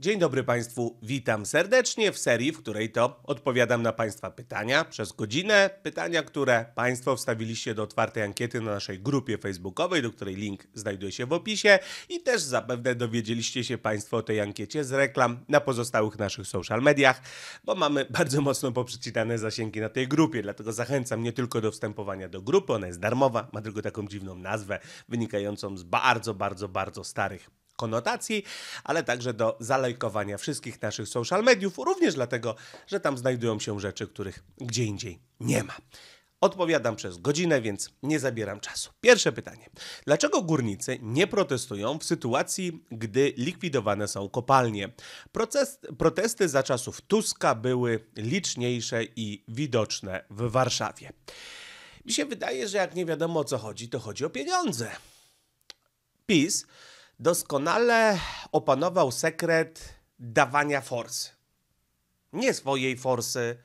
Dzień dobry Państwu, witam serdecznie w serii, w której to odpowiadam na Państwa pytania przez godzinę. Pytania, które Państwo wstawiliście do otwartej ankiety na naszej grupie facebookowej, do której link znajduje się w opisie i też zapewne dowiedzieliście się Państwo o tej ankiecie z reklam na pozostałych naszych social mediach, bo mamy bardzo mocno poprzecitane zasięgi na tej grupie, dlatego zachęcam nie tylko do wstępowania do grupy, ona jest darmowa, ma tylko taką dziwną nazwę wynikającą z bardzo, bardzo, bardzo starych konotacji, ale także do zalajkowania wszystkich naszych social mediów, również dlatego, że tam znajdują się rzeczy, których gdzie indziej nie ma. Odpowiadam przez godzinę, więc nie zabieram czasu. Pierwsze pytanie. Dlaczego górnicy nie protestują w sytuacji, gdy likwidowane są kopalnie? Proces, protesty za czasów Tuska były liczniejsze i widoczne w Warszawie. Mi się wydaje, że jak nie wiadomo o co chodzi, to chodzi o pieniądze. PiS doskonale opanował sekret dawania forsy. Nie swojej forsy,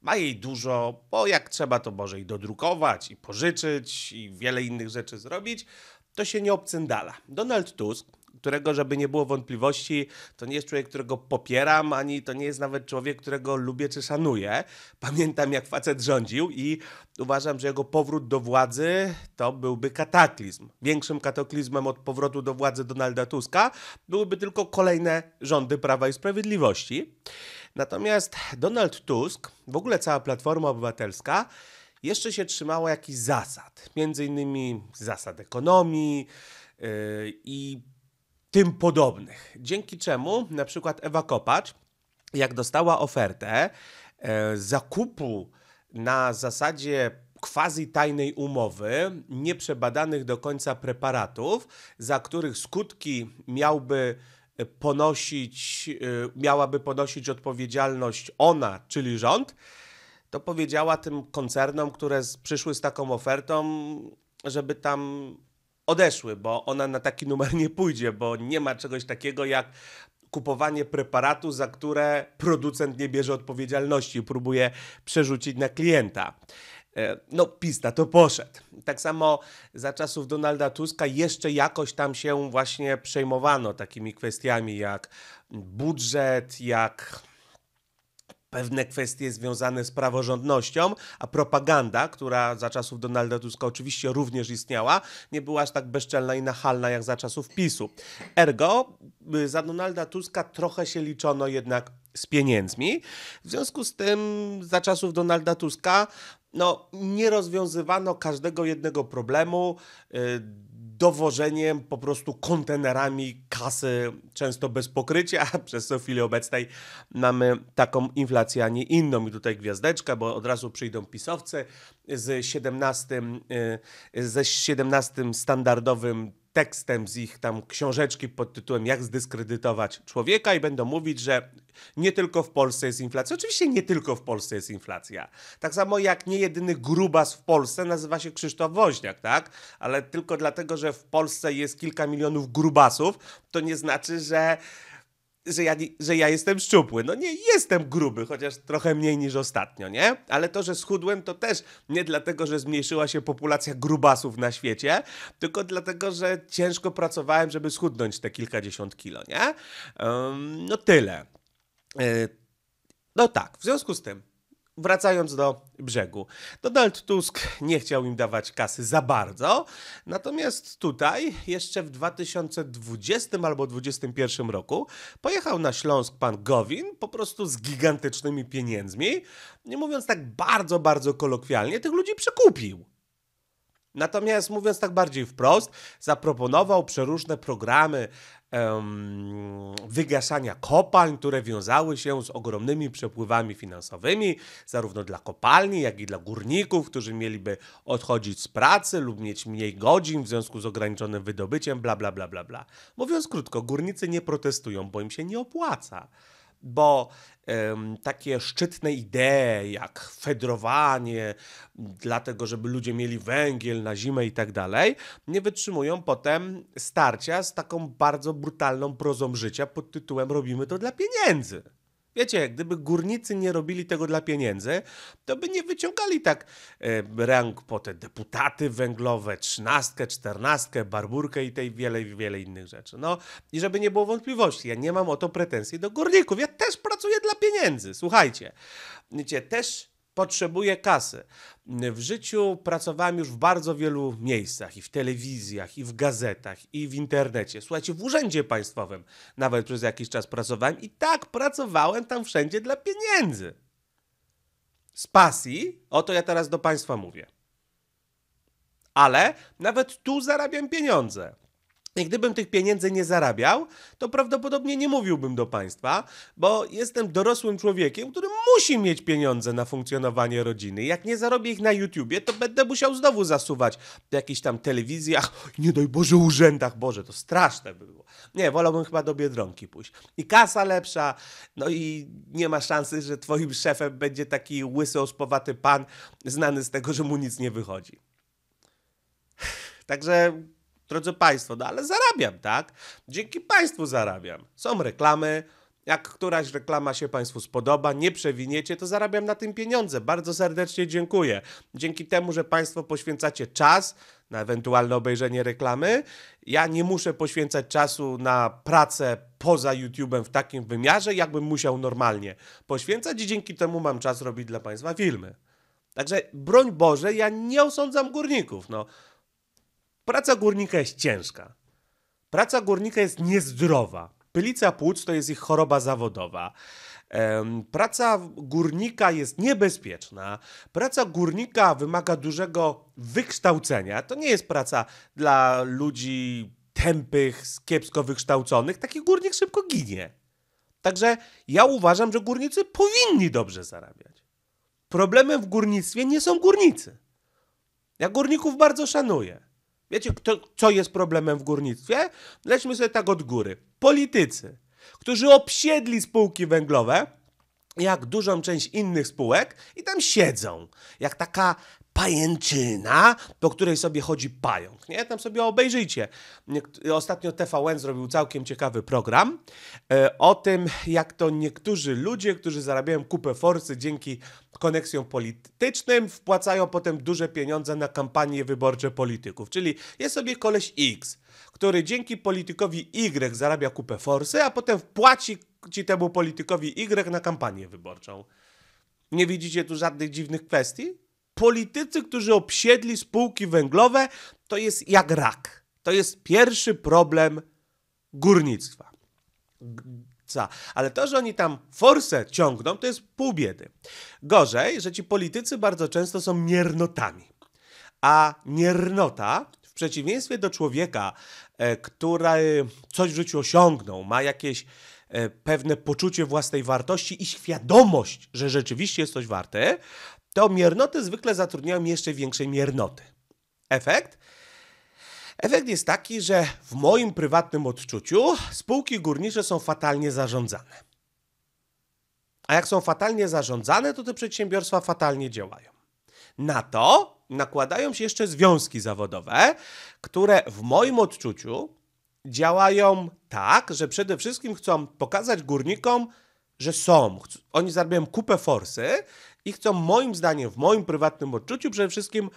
ma jej dużo, bo jak trzeba, to może i dodrukować, i pożyczyć, i wiele innych rzeczy zrobić, to się nie obcyndala. Donald Tusk którego, żeby nie było wątpliwości, to nie jest człowiek, którego popieram, ani to nie jest nawet człowiek, którego lubię czy szanuję. Pamiętam, jak facet rządził i uważam, że jego powrót do władzy to byłby kataklizm. Większym kataklizmem od powrotu do władzy Donalda Tuska byłyby tylko kolejne rządy Prawa i Sprawiedliwości. Natomiast Donald Tusk, w ogóle cała Platforma Obywatelska, jeszcze się trzymała jakichś zasad, między innymi zasad ekonomii yy, i tym podobnych. Dzięki czemu na przykład Ewa Kopacz, jak dostała ofertę e, zakupu na zasadzie quasi tajnej umowy, nieprzebadanych do końca preparatów, za których skutki miałby ponosić, e, miałaby ponosić odpowiedzialność ona, czyli rząd, to powiedziała tym koncernom, które przyszły z taką ofertą, żeby tam odeszły, bo ona na taki numer nie pójdzie, bo nie ma czegoś takiego jak kupowanie preparatu, za które producent nie bierze odpowiedzialności, i próbuje przerzucić na klienta. E, no, pista, to poszedł. Tak samo za czasów Donalda Tuska jeszcze jakoś tam się właśnie przejmowano takimi kwestiami jak budżet, jak pewne kwestie związane z praworządnością, a propaganda, która za czasów Donalda Tuska oczywiście również istniała, nie była aż tak bezczelna i nachalna jak za czasów PiSu. Ergo, y, za Donalda Tuska trochę się liczono jednak z pieniędzmi. W związku z tym za czasów Donalda Tuska no, nie rozwiązywano każdego jednego problemu. Yy, dowożeniem po prostu kontenerami kasy, często bez pokrycia, przez co w chwili obecnej mamy taką inflację, a nie inną. I tutaj gwiazdeczka, bo od razu przyjdą pisowcy z 17, ze 17 standardowym tekstem z ich tam książeczki pod tytułem Jak zdyskredytować człowieka i będą mówić, że nie tylko w Polsce jest inflacja. Oczywiście nie tylko w Polsce jest inflacja. Tak samo jak niejedyny grubas w Polsce nazywa się Krzysztof Woźniak, tak? Ale tylko dlatego, że w Polsce jest kilka milionów grubasów, to nie znaczy, że że ja, że ja jestem szczupły. No nie, jestem gruby, chociaż trochę mniej niż ostatnio, nie? Ale to, że schudłem, to też nie dlatego, że zmniejszyła się populacja grubasów na świecie, tylko dlatego, że ciężko pracowałem, żeby schudnąć te kilkadziesiąt kilo, nie? Um, no tyle. E, no tak, w związku z tym, Wracając do brzegu. Donald Tusk nie chciał im dawać kasy za bardzo, natomiast tutaj jeszcze w 2020 albo 2021 roku pojechał na Śląsk pan Gowin po prostu z gigantycznymi pieniędzmi, nie mówiąc tak bardzo, bardzo kolokwialnie, tych ludzi przekupił. Natomiast mówiąc tak bardziej wprost, zaproponował przeróżne programy wygaszania kopalń, które wiązały się z ogromnymi przepływami finansowymi, zarówno dla kopalni, jak i dla górników, którzy mieliby odchodzić z pracy lub mieć mniej godzin w związku z ograniczonym wydobyciem, bla, bla, bla, bla, bla. Mówiąc krótko, górnicy nie protestują, bo im się nie opłaca bo um, takie szczytne idee jak fedrowanie, dlatego żeby ludzie mieli węgiel na zimę i tak dalej, nie wytrzymują potem starcia z taką bardzo brutalną prozą życia pod tytułem robimy to dla pieniędzy. Wiecie, gdyby górnicy nie robili tego dla pieniędzy, to by nie wyciągali tak e, po te deputaty węglowe, trzynastkę, czternastkę, barburkę i tej wiele, wiele innych rzeczy. No i żeby nie było wątpliwości, ja nie mam o to pretensji do górników. Ja też pracuję dla pieniędzy, słuchajcie. Wiecie, też potrzebuję kasy. W życiu pracowałem już w bardzo wielu miejscach i w telewizjach, i w gazetach, i w internecie. Słuchajcie, w urzędzie państwowym nawet przez jakiś czas pracowałem i tak pracowałem tam wszędzie dla pieniędzy. Z pasji, oto ja teraz do państwa mówię. Ale nawet tu zarabiam pieniądze. I gdybym tych pieniędzy nie zarabiał, to prawdopodobnie nie mówiłbym do państwa, bo jestem dorosłym człowiekiem, który musi mieć pieniądze na funkcjonowanie rodziny. Jak nie zarobię ich na YouTubie, to będę musiał znowu zasuwać w jakichś tam telewizjach, nie daj Boże, urzędach. Boże, to straszne by było. Nie, wolałbym chyba do Biedronki pójść. I kasa lepsza, no i nie ma szansy, że twoim szefem będzie taki łysy, ospowaty pan, znany z tego, że mu nic nie wychodzi. Także drodzy Państwo, no ale zarabiam, tak? Dzięki Państwu zarabiam. Są reklamy, jak któraś reklama się Państwu spodoba, nie przewiniecie, to zarabiam na tym pieniądze. Bardzo serdecznie dziękuję. Dzięki temu, że Państwo poświęcacie czas na ewentualne obejrzenie reklamy, ja nie muszę poświęcać czasu na pracę poza YouTube'em w takim wymiarze, jakbym musiał normalnie poświęcać i dzięki temu mam czas robić dla Państwa filmy. Także broń Boże, ja nie osądzam górników. No. Praca górnika jest ciężka. Praca górnika jest niezdrowa. Pylica płuc to jest ich choroba zawodowa. Praca górnika jest niebezpieczna. Praca górnika wymaga dużego wykształcenia. To nie jest praca dla ludzi tępych, kiepsko wykształconych. Taki górnik szybko ginie. Także ja uważam, że górnicy powinni dobrze zarabiać. Problemem w górnictwie nie są górnicy. Ja górników bardzo szanuję. Wiecie, kto, co jest problemem w górnictwie? Lećmy sobie tak od góry. Politycy, którzy obsiedli spółki węglowe, jak dużą część innych spółek i tam siedzą. Jak taka pajęczyna, po której sobie chodzi pająk. Nie? Tam sobie obejrzyjcie. Ostatnio TVN zrobił całkiem ciekawy program e, o tym, jak to niektórzy ludzie, którzy zarabiają kupę forsy dzięki koneksjom politycznym, wpłacają potem duże pieniądze na kampanie wyborcze polityków. Czyli jest sobie koleś X, który dzięki politykowi Y zarabia kupę forsy, a potem wpłaci ci temu politykowi Y na kampanię wyborczą. Nie widzicie tu żadnych dziwnych kwestii? politycy, którzy obsiedli spółki węglowe, to jest jak rak. To jest pierwszy problem górnictwa. Ale to, że oni tam forsę ciągną, to jest pół biedy. Gorzej, że ci politycy bardzo często są miernotami. A miernota, w przeciwieństwie do człowieka, e, który e, coś w życiu osiągnął, ma jakieś e, pewne poczucie własnej wartości i świadomość, że rzeczywiście jest coś warte, to miernoty zwykle zatrudniają jeszcze większej miernoty. Efekt? Efekt jest taki, że w moim prywatnym odczuciu spółki górnicze są fatalnie zarządzane. A jak są fatalnie zarządzane, to te przedsiębiorstwa fatalnie działają. Na to nakładają się jeszcze związki zawodowe, które w moim odczuciu działają tak, że przede wszystkim chcą pokazać górnikom, że są. Oni zarabiają kupę forsy, i chcą moim zdaniem, w moim prywatnym odczuciu przede wszystkim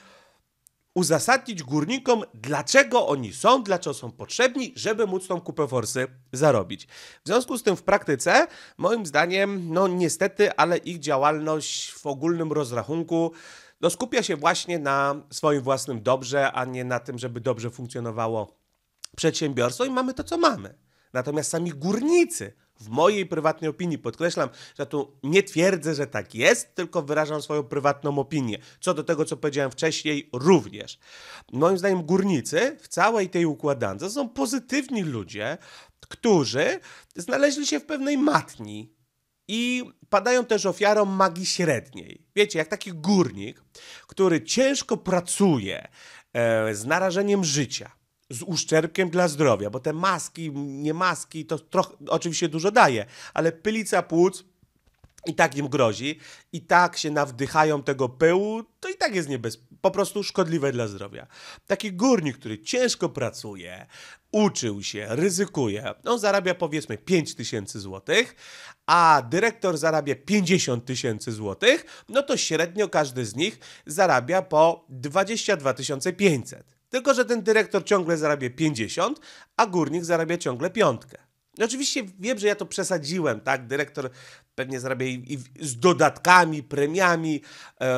uzasadnić górnikom, dlaczego oni są, dlaczego są potrzebni, żeby móc tą kupę forsy zarobić. W związku z tym w praktyce, moim zdaniem, no niestety, ale ich działalność w ogólnym rozrachunku no, skupia się właśnie na swoim własnym dobrze, a nie na tym, żeby dobrze funkcjonowało przedsiębiorstwo i mamy to, co mamy. Natomiast sami górnicy w mojej prywatnej opinii, podkreślam, że tu nie twierdzę, że tak jest, tylko wyrażam swoją prywatną opinię. Co do tego, co powiedziałem wcześniej, również. Moim zdaniem, górnicy w całej tej układance są pozytywni ludzie, którzy znaleźli się w pewnej matni. I padają też ofiarą magii średniej. Wiecie, jak taki górnik, który ciężko pracuje e, z narażeniem życia, z uszczerbkiem dla zdrowia, bo te maski, nie maski, to trochę, oczywiście dużo daje, ale pylica płuc i tak im grozi, i tak się nawdychają tego pyłu, to i tak jest niebez... po prostu szkodliwe dla zdrowia. Taki górnik, który ciężko pracuje, uczył się, ryzykuje, on no, zarabia powiedzmy 5 tysięcy złotych, a dyrektor zarabia 50 tysięcy złotych, no to średnio każdy z nich zarabia po 22 500. Tylko, że ten dyrektor ciągle zarabia 50, a górnik zarabia ciągle piątkę. Oczywiście wiem, że ja to przesadziłem, tak? Dyrektor pewnie zarabia i, i z dodatkami, premiami,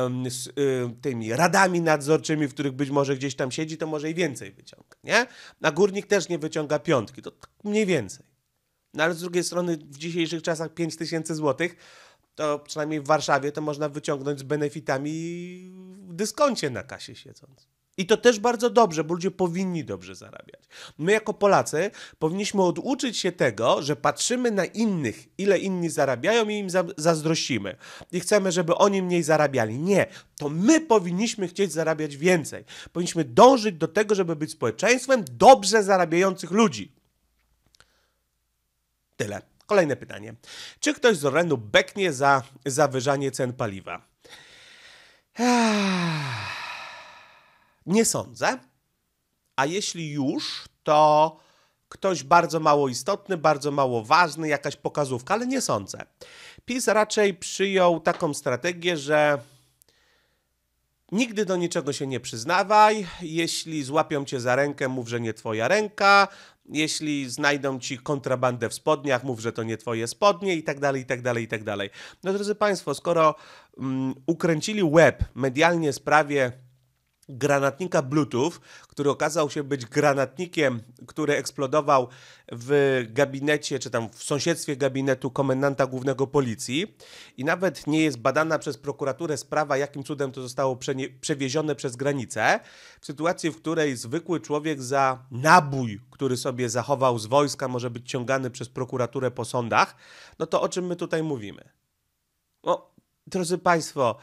ym, z y, tymi radami nadzorczymi, w których być może gdzieś tam siedzi, to może i więcej wyciąga, nie? A górnik też nie wyciąga piątki, to tak mniej więcej. No ale z drugiej strony w dzisiejszych czasach 5 tysięcy złotych, to przynajmniej w Warszawie to można wyciągnąć z benefitami w dyskoncie na kasie siedząc. I to też bardzo dobrze, bo ludzie powinni dobrze zarabiać. My, jako Polacy, powinniśmy oduczyć się tego, że patrzymy na innych, ile inni zarabiają i im zazdrościmy. I chcemy, żeby oni mniej zarabiali. Nie, to my powinniśmy chcieć zarabiać więcej. Powinniśmy dążyć do tego, żeby być społeczeństwem dobrze zarabiających ludzi. Tyle. Kolejne pytanie. Czy ktoś z Orlenu beknie za zawyżanie cen paliwa? Eee... Nie sądzę. A jeśli już, to ktoś bardzo mało istotny, bardzo mało ważny, jakaś pokazówka, ale nie sądzę. PiS raczej przyjął taką strategię, że Nigdy do niczego się nie przyznawaj. Jeśli złapią cię za rękę, mów, że nie twoja ręka. Jeśli znajdą ci kontrabandę w spodniach, mów, że to nie twoje spodnie i tak dalej, i tak dalej, i tak dalej. No drodzy Państwo, skoro mm, ukręcili łeb medialnie sprawie granatnika Bluetooth, który okazał się być granatnikiem, który eksplodował w gabinecie, czy tam w sąsiedztwie gabinetu komendanta głównego policji i nawet nie jest badana przez prokuraturę sprawa, jakim cudem to zostało przewiezione przez granicę, w sytuacji, w której zwykły człowiek za nabój, który sobie zachował z wojska, może być ciągany przez prokuraturę po sądach, no to o czym my tutaj mówimy? O, no, drodzy Państwo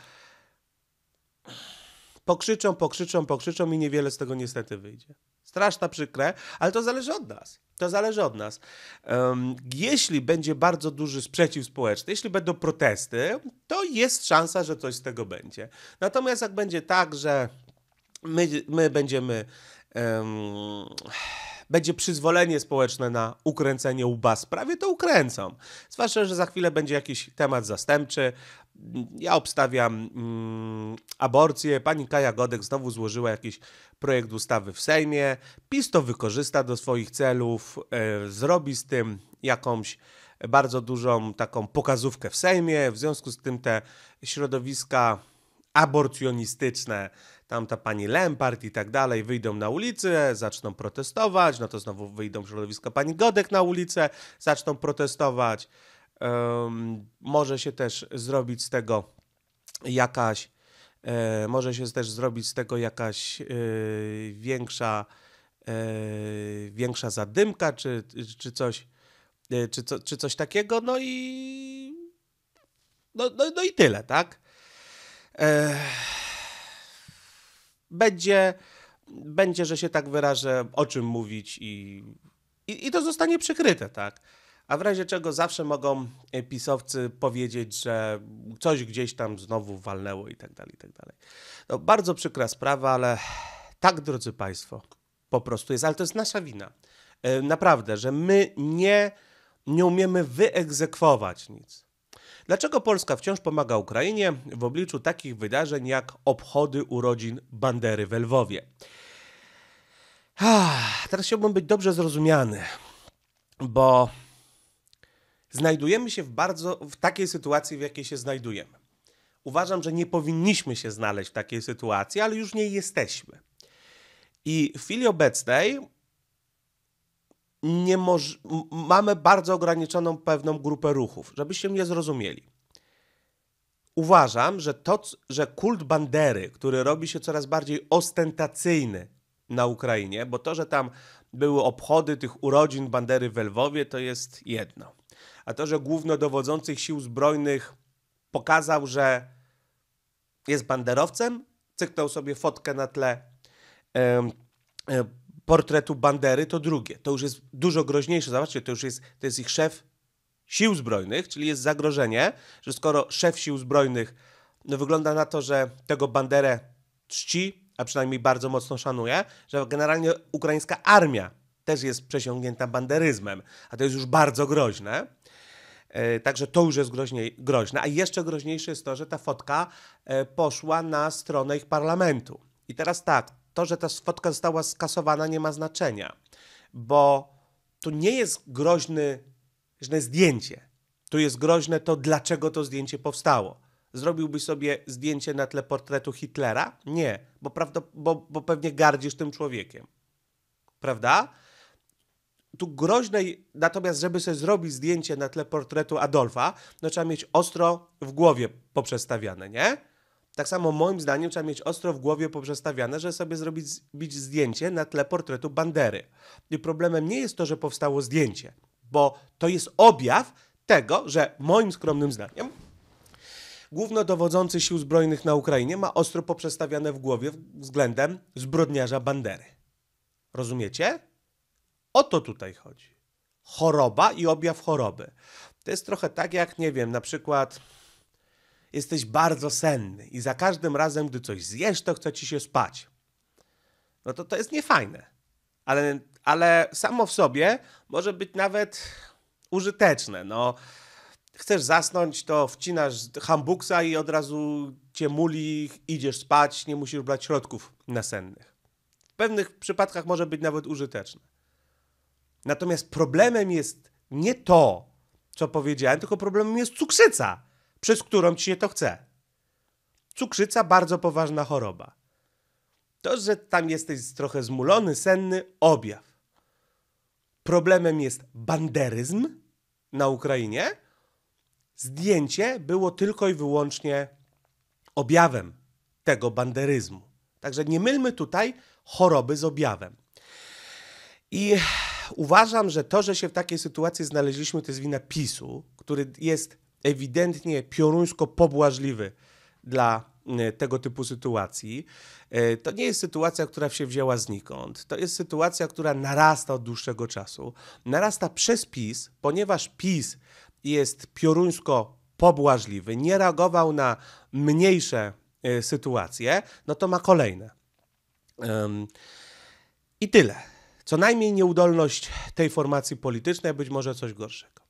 pokrzyczą, pokrzyczą, pokrzyczą i niewiele z tego niestety wyjdzie. Straszna przykre, ale to zależy od nas. To zależy od nas. Um, jeśli będzie bardzo duży sprzeciw społeczny, jeśli będą protesty, to jest szansa, że coś z tego będzie. Natomiast jak będzie tak, że my, my będziemy. Um, będzie przyzwolenie społeczne na ukręcenie łba sprawie, to ukręcą. Zwłaszcza, że za chwilę będzie jakiś temat zastępczy, ja obstawiam mm, aborcję. Pani Kaja Godek znowu złożyła jakiś projekt ustawy w Sejmie. PiS to wykorzysta do swoich celów, e, zrobi z tym jakąś bardzo dużą taką pokazówkę w Sejmie. W związku z tym te środowiska aborcjonistyczne, tam ta pani Lempart i tak dalej, wyjdą na ulicę, zaczną protestować, no to znowu wyjdą środowiska pani Godek na ulicę, zaczną protestować może się też zrobić z tego jakaś, e, może się też zrobić z tego jakaś e, większa, e, większa zadymka, czy, czy coś, czy, czy coś takiego, no i no, no, no i tyle, tak? będzie, będzie, że się tak wyrażę, o czym mówić i, i, i to zostanie przykryte, tak? a w razie czego zawsze mogą e, pisowcy powiedzieć, że coś gdzieś tam znowu walnęło i tak dalej, i tak dalej. No, bardzo przykra sprawa, ale tak, drodzy Państwo, po prostu jest, ale to jest nasza wina. E, naprawdę, że my nie, nie umiemy wyegzekwować nic. Dlaczego Polska wciąż pomaga Ukrainie w obliczu takich wydarzeń jak obchody urodzin Bandery w Lwowie? Ach, teraz chciałbym być dobrze zrozumiany, bo znajdujemy się w bardzo w takiej sytuacji, w jakiej się znajdujemy. Uważam, że nie powinniśmy się znaleźć w takiej sytuacji, ale już nie jesteśmy. I w chwili obecnej nie moż- mamy bardzo ograniczoną pewną grupę ruchów, żebyście mnie zrozumieli. Uważam, że to, że kult bandery, który robi się coraz bardziej ostentacyjny na Ukrainie, bo to, że tam były obchody tych urodzin bandery w Lwowie, to jest jedno a to, że głównodowodzących sił zbrojnych pokazał, że jest banderowcem, cyknął sobie fotkę na tle e, portretu Bandery, to drugie. To już jest dużo groźniejsze. Zobaczcie, to już jest, to jest ich szef sił zbrojnych, czyli jest zagrożenie, że skoro szef sił zbrojnych no wygląda na to, że tego Banderę czci, a przynajmniej bardzo mocno szanuje, że generalnie ukraińska armia też jest przesiągnięta banderyzmem, a to jest już bardzo groźne. E, także to już jest groźniej, groźne. A jeszcze groźniejsze jest to, że ta fotka e, poszła na stronę ich parlamentu. I teraz tak, to, że ta fotka została skasowana, nie ma znaczenia, bo tu nie jest groźny, groźne zdjęcie. Tu jest groźne to, dlaczego to zdjęcie powstało. Zrobiłbyś sobie zdjęcie na tle portretu Hitlera? Nie, bo, prawda, bo, bo pewnie gardzisz tym człowiekiem. Prawda? tu groźnej, natomiast żeby sobie zrobić zdjęcie na tle portretu Adolfa, no trzeba mieć ostro w głowie poprzestawiane, nie? Tak samo moim zdaniem trzeba mieć ostro w głowie poprzestawiane, żeby sobie zrobić bić zdjęcie na tle portretu Bandery. I problemem nie jest to, że powstało zdjęcie, bo to jest objaw tego, że moim skromnym zdaniem głównodowodzący sił zbrojnych na Ukrainie ma ostro poprzestawiane w głowie względem zbrodniarza Bandery. Rozumiecie? O to tutaj chodzi. Choroba i objaw choroby. To jest trochę tak, jak nie wiem, na przykład jesteś bardzo senny i za każdym razem, gdy coś zjesz, to chce ci się spać. No to to jest niefajne. Ale, ale samo w sobie może być nawet użyteczne. No, chcesz zasnąć, to wcinasz hambuksa i od razu cię muli, idziesz spać, nie musisz brać środków nasennych. W pewnych przypadkach może być nawet użyteczne. Natomiast problemem jest nie to, co powiedziałem, tylko problemem jest cukrzyca, przez którą ci się to chce. Cukrzyca bardzo poważna choroba. To, że tam jesteś trochę zmulony, senny, objaw. Problemem jest banderyzm na Ukrainie. Zdjęcie było tylko i wyłącznie objawem tego banderyzmu. Także nie mylmy tutaj choroby z objawem. I uważam, że to, że się w takiej sytuacji znaleźliśmy, to jest wina PiSu, który jest ewidentnie pioruńsko pobłażliwy dla e, tego typu sytuacji. E, to nie jest sytuacja, która się wzięła znikąd. To jest sytuacja, która narasta od dłuższego czasu. Narasta przez PiS, ponieważ PiS jest pioruńsko pobłażliwy, nie reagował na mniejsze e, sytuacje, no to ma kolejne. I tyle co najmniej nieudolność tej formacji politycznej, być może coś gorszego.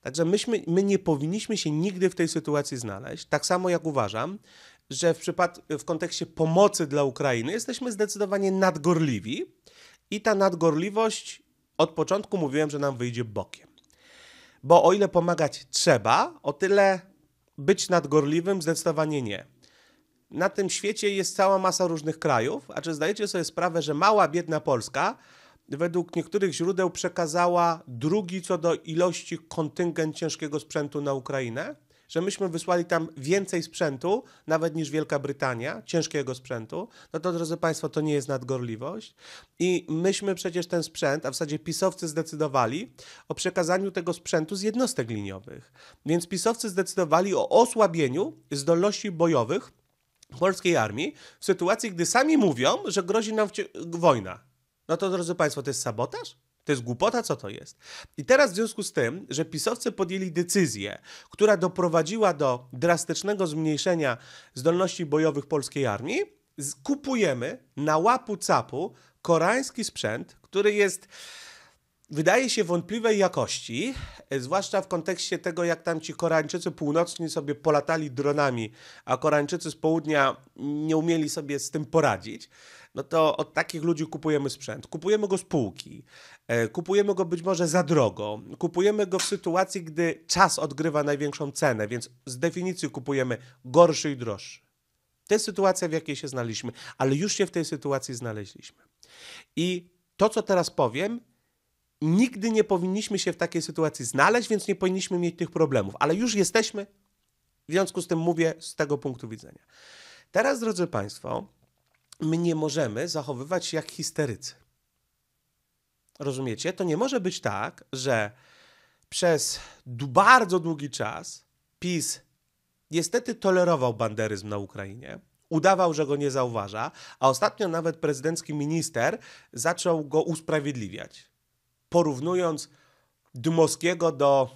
Także myśmy, my nie powinniśmy się nigdy w tej sytuacji znaleźć. Tak samo jak uważam, że w, przypad- w kontekście pomocy dla Ukrainy jesteśmy zdecydowanie nadgorliwi i ta nadgorliwość od początku mówiłem, że nam wyjdzie bokiem. Bo o ile pomagać trzeba, o tyle być nadgorliwym zdecydowanie nie. Na tym świecie jest cała masa różnych krajów, a czy zdajecie sobie sprawę, że mała, biedna Polska według niektórych źródeł przekazała drugi co do ilości kontyngent ciężkiego sprzętu na Ukrainę, że myśmy wysłali tam więcej sprzętu, nawet niż Wielka Brytania, ciężkiego sprzętu, no to drodzy Państwo, to nie jest nadgorliwość. I myśmy przecież ten sprzęt, a w zasadzie pisowcy zdecydowali o przekazaniu tego sprzętu z jednostek liniowych. Więc pisowcy zdecydowali o osłabieniu zdolności bojowych polskiej armii w sytuacji, gdy sami mówią, że grozi nam wci- wojna. No to drodzy Państwo, to jest sabotaż? To jest głupota, co to jest? I teraz w związku z tym, że pisowcy podjęli decyzję, która doprowadziła do drastycznego zmniejszenia zdolności bojowych polskiej armii, kupujemy na łapu capu koreański sprzęt, który jest wydaje się wątpliwej jakości, e, zwłaszcza w kontekście tego, jak tam ci Koreańczycy północni sobie polatali dronami, a Koreańczycy z południa nie umieli sobie z tym poradzić no to od takich ludzi kupujemy sprzęt. Kupujemy go z półki, e, kupujemy go być może za drogo, kupujemy go w sytuacji, gdy czas odgrywa największą cenę, więc z definicji kupujemy gorszy i droższy. To jest sytuacja, w jakiej się znaleźliśmy, ale już się w tej sytuacji znaleźliśmy. I to, co teraz powiem, nigdy nie powinniśmy się w takiej sytuacji znaleźć, więc nie powinniśmy mieć tych problemów, ale już jesteśmy, w związku z tym mówię z tego punktu widzenia. Teraz, drodzy Państwo, my nie możemy zachowywać się jak histerycy. Rozumiecie? To nie może być tak, że przez bardzo długi czas PiS niestety tolerował banderyzm na Ukrainie, udawał, że go nie zauważa, a ostatnio nawet prezydencki minister zaczął go usprawiedliwiać, porównując Dmowskiego do,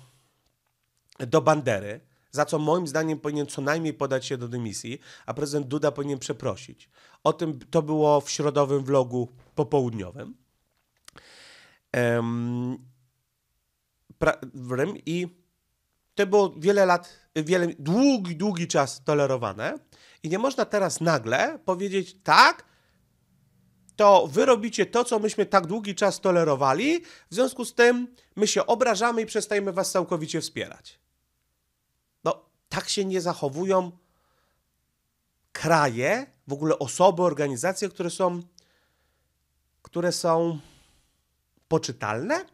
do Bandery za co moim zdaniem powinien co najmniej podać się do dymisji, a prezydent Duda powinien przeprosić. O tym to było w środowym vlogu popołudniowym. Um, I to było wiele lat, wiele, długi, długi czas tolerowane. I nie można teraz nagle powiedzieć tak, to wy robicie to, co myśmy tak długi czas tolerowali, w związku z tym my się obrażamy i przestajemy was całkowicie wspierać tak się nie zachowują kraje, w ogóle osoby, organizacje, które są, które są poczytalne?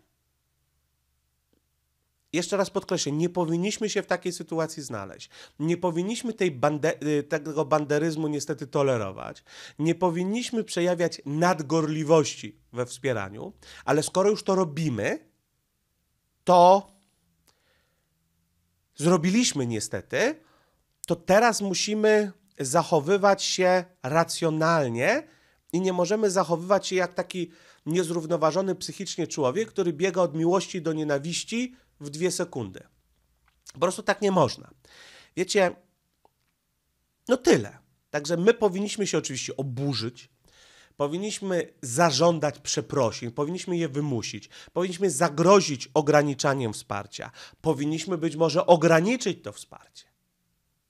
Jeszcze raz podkreślę, nie powinniśmy się w takiej sytuacji znaleźć. Nie powinniśmy tej bande- y, tego banderyzmu niestety tolerować. Nie powinniśmy przejawiać nadgorliwości we wspieraniu, ale skoro już to robimy, to zrobiliśmy niestety, to teraz musimy zachowywać się racjonalnie i nie możemy zachowywać się jak taki niezrównoważony psychicznie człowiek, który biega od miłości do nienawiści w dwie sekundy. Po prostu tak nie można. Wiecie, no tyle. Także my powinniśmy się oczywiście oburzyć, powinniśmy zażądać przeprosin, powinniśmy je wymusić, powinniśmy zagrozić ograniczaniem wsparcia, powinniśmy być może ograniczyć to wsparcie.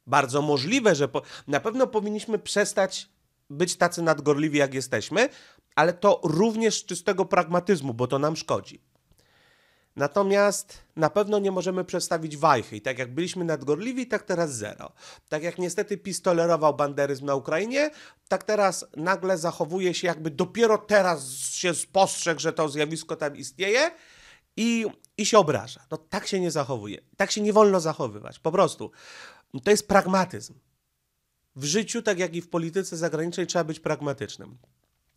Bardzo możliwe, że po... na pewno powinniśmy przestać być tacy nadgorliwi, jak jesteśmy, ale to również z czystego pragmatyzmu, bo to nam szkodzi. Natomiast na pewno nie możemy przestawić wajchy. I tak jak byliśmy nadgorliwi, tak teraz zero. Tak jak niestety PiS tolerował banderyzm na Ukrainie, tak teraz nagle zachowuje się jakby dopiero teraz się spostrzegł, że to zjawisko tam istnieje i, i się obraża. No tak się nie zachowuje. Tak się nie wolno zachowywać. Po prostu. To jest pragmatyzm. W życiu, tak jak i w polityce zagranicznej, trzeba być pragmatycznym.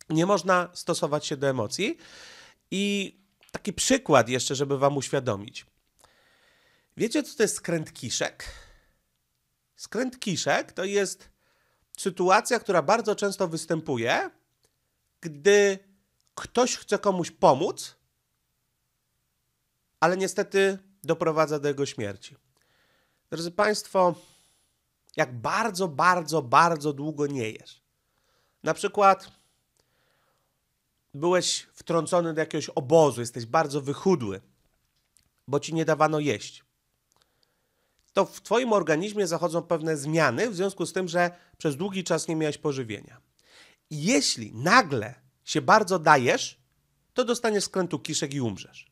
Nie można stosować się do emocji i taki przykład jeszcze, żeby wam uświadomić. Wiecie, co to jest skręt kiszek? Skręt kiszek to jest sytuacja, która bardzo często występuje, gdy ktoś chce komuś pomóc, ale niestety doprowadza do jego śmierci. Drodzy Państwo, jak bardzo, bardzo, bardzo długo nie jesz. Na przykład byłeś wtrącony do jakiegoś obozu, jesteś bardzo wychudły, bo ci nie dawano jeść. To w Twoim organizmie zachodzą pewne zmiany w związku z tym, że przez długi czas nie miałeś pożywienia. Jeśli nagle się bardzo dajesz, to dostaniesz skrętu kiszek i umrzesz.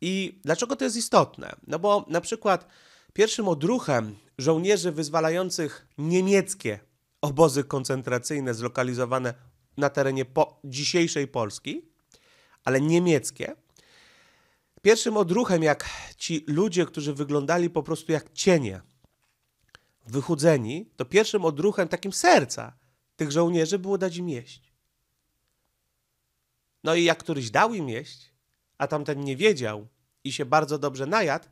I dlaczego to jest istotne? No bo na przykład pierwszym odruchem żołnierzy wyzwalających niemieckie obozy koncentracyjne zlokalizowane na terenie po dzisiejszej Polski, ale niemieckie. Pierwszym odruchem, jak ci ludzie, którzy wyglądali po prostu jak cienie, wychudzeni, to pierwszym odruchem takim serca tych żołnierzy było dać im jeść. No i jak któryś dał im jeść, a tamten nie wiedział i się bardzo dobrze najadł,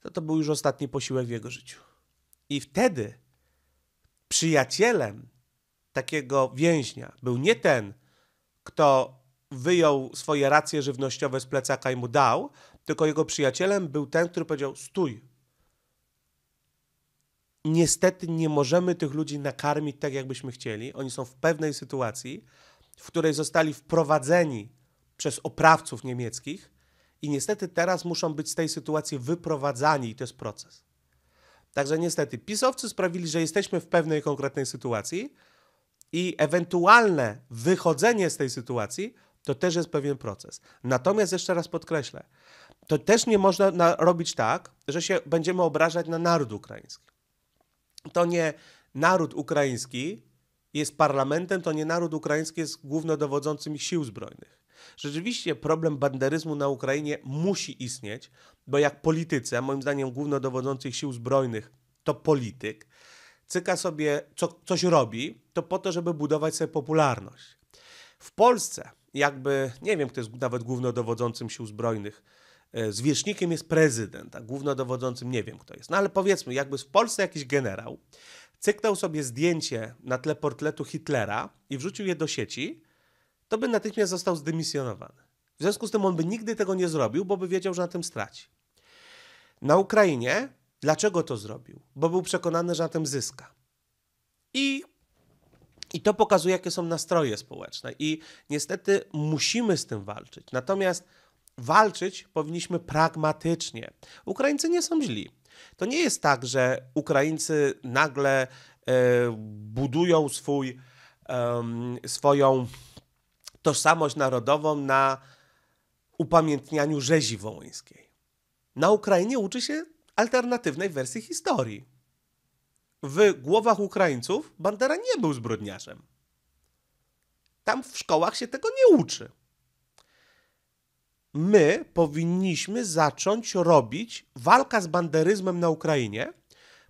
to to był już ostatni posiłek w jego życiu. I wtedy przyjacielem takiego więźnia był nie ten, kto wyjął swoje racje żywnościowe z plecaka i mu dał, tylko jego przyjacielem był ten, który powiedział: Stój. Niestety nie możemy tych ludzi nakarmić tak, jakbyśmy chcieli. Oni są w pewnej sytuacji, w której zostali wprowadzeni przez oprawców niemieckich i niestety teraz muszą być z tej sytuacji wyprowadzani i to jest proces. Także niestety, pisowcy sprawili, że jesteśmy w pewnej konkretnej sytuacji, i ewentualne wychodzenie z tej sytuacji, to też jest pewien proces. Natomiast jeszcze raz podkreślę, to też nie można robić tak, że się będziemy obrażać na naród ukraiński. To nie naród ukraiński jest parlamentem, to nie naród ukraiński jest głównodowodzącym sił zbrojnych. Rzeczywiście problem banderyzmu na Ukrainie musi istnieć, bo jak politycy, a moim zdaniem głównodowodzących sił zbrojnych to polityk, cyka sobie, co, coś robi, to po to, żeby budować sobie popularność. W Polsce, jakby, nie wiem, kto jest nawet głównodowodzącym sił zbrojnych, e, zwierzchnikiem jest prezydent, a głównodowodzącym nie wiem, kto jest. No ale powiedzmy, jakby w Polsce jakiś generał cyknął sobie zdjęcie na tle portletu Hitlera i wrzucił je do sieci, to by natychmiast został zdymisjonowany. W związku z tym on by nigdy tego nie zrobił, bo by wiedział, że na tym straci. Na Ukrainie Dlaczego to zrobił? Bo był przekonany, że na tym zyska. I, I to pokazuje, jakie są nastroje społeczne. I niestety musimy z tym walczyć. Natomiast walczyć powinniśmy pragmatycznie. Ukraińcy nie są źli. To nie jest tak, że Ukraińcy nagle e, budują swój, swoją tożsamość narodową na upamiętnianiu rzezi wołyńskiej. Na Ukrainie uczy się alternatywnej wersji historii. W głowach Ukraińców Bandera nie był zbrodniarzem. Tam w szkołach się tego nie uczy. My powinniśmy zacząć robić walka z banderyzmem na Ukrainie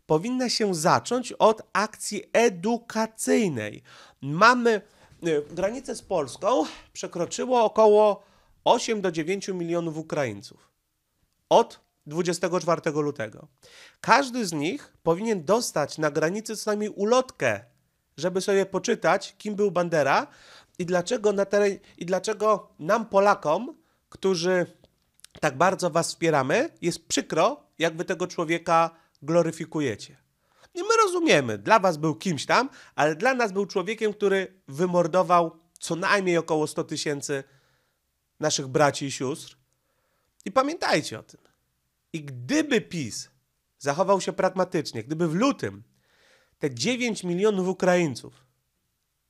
powinna się zacząć od akcji edukacyjnej. Mamy y, granicę z Polską przekroczyło około 8 do 9 milionów Ukraińców. Od 24 lutego. Każdy z nich powinien dostać na granicy co najmniej ulotkę, żeby sobie poczytać, kim był Bandera i dlaczego, na teren, i dlaczego nam, Polakom, którzy tak bardzo was wspieramy, jest przykro, jak wy tego człowieka gloryfikujecie. I my rozumiemy, dla was był kimś tam, ale dla nas był człowiekiem, który wymordował co najmniej około 100 tysięcy naszych braci i sióstr. I pamiętajcie o tym. I gdyby PiS zachował się pragmatycznie, gdyby w lutym te 9 milionów Ukraińców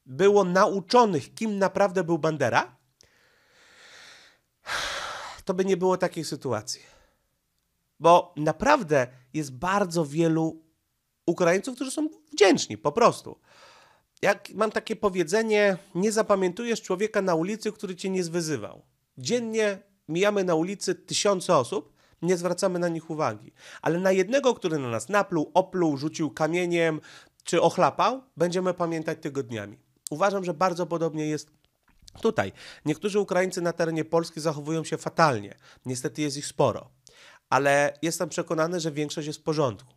było nauczonych, kim naprawdę był Bandera, to by nie było takiej sytuacji. Bo naprawdę jest bardzo wielu Ukraińców, którzy są wdzięczni, po prostu. Jak mam takie powiedzenie, nie zapamiętujesz człowieka na ulicy, który cię nie zwyzywał. Dziennie mijamy na ulicy tysiące osób, nie zwracamy na nich uwagi. Ale na jednego, który na nas napluł, opluł, rzucił kamieniem czy ochlapał, będziemy pamiętać tygodniami. Uważam, że bardzo podobnie jest tutaj. Niektórzy Ukraińcy na terenie Polski zachowują się fatalnie. Niestety jest ich sporo. Ale jestem przekonany, że większość jest w porządku.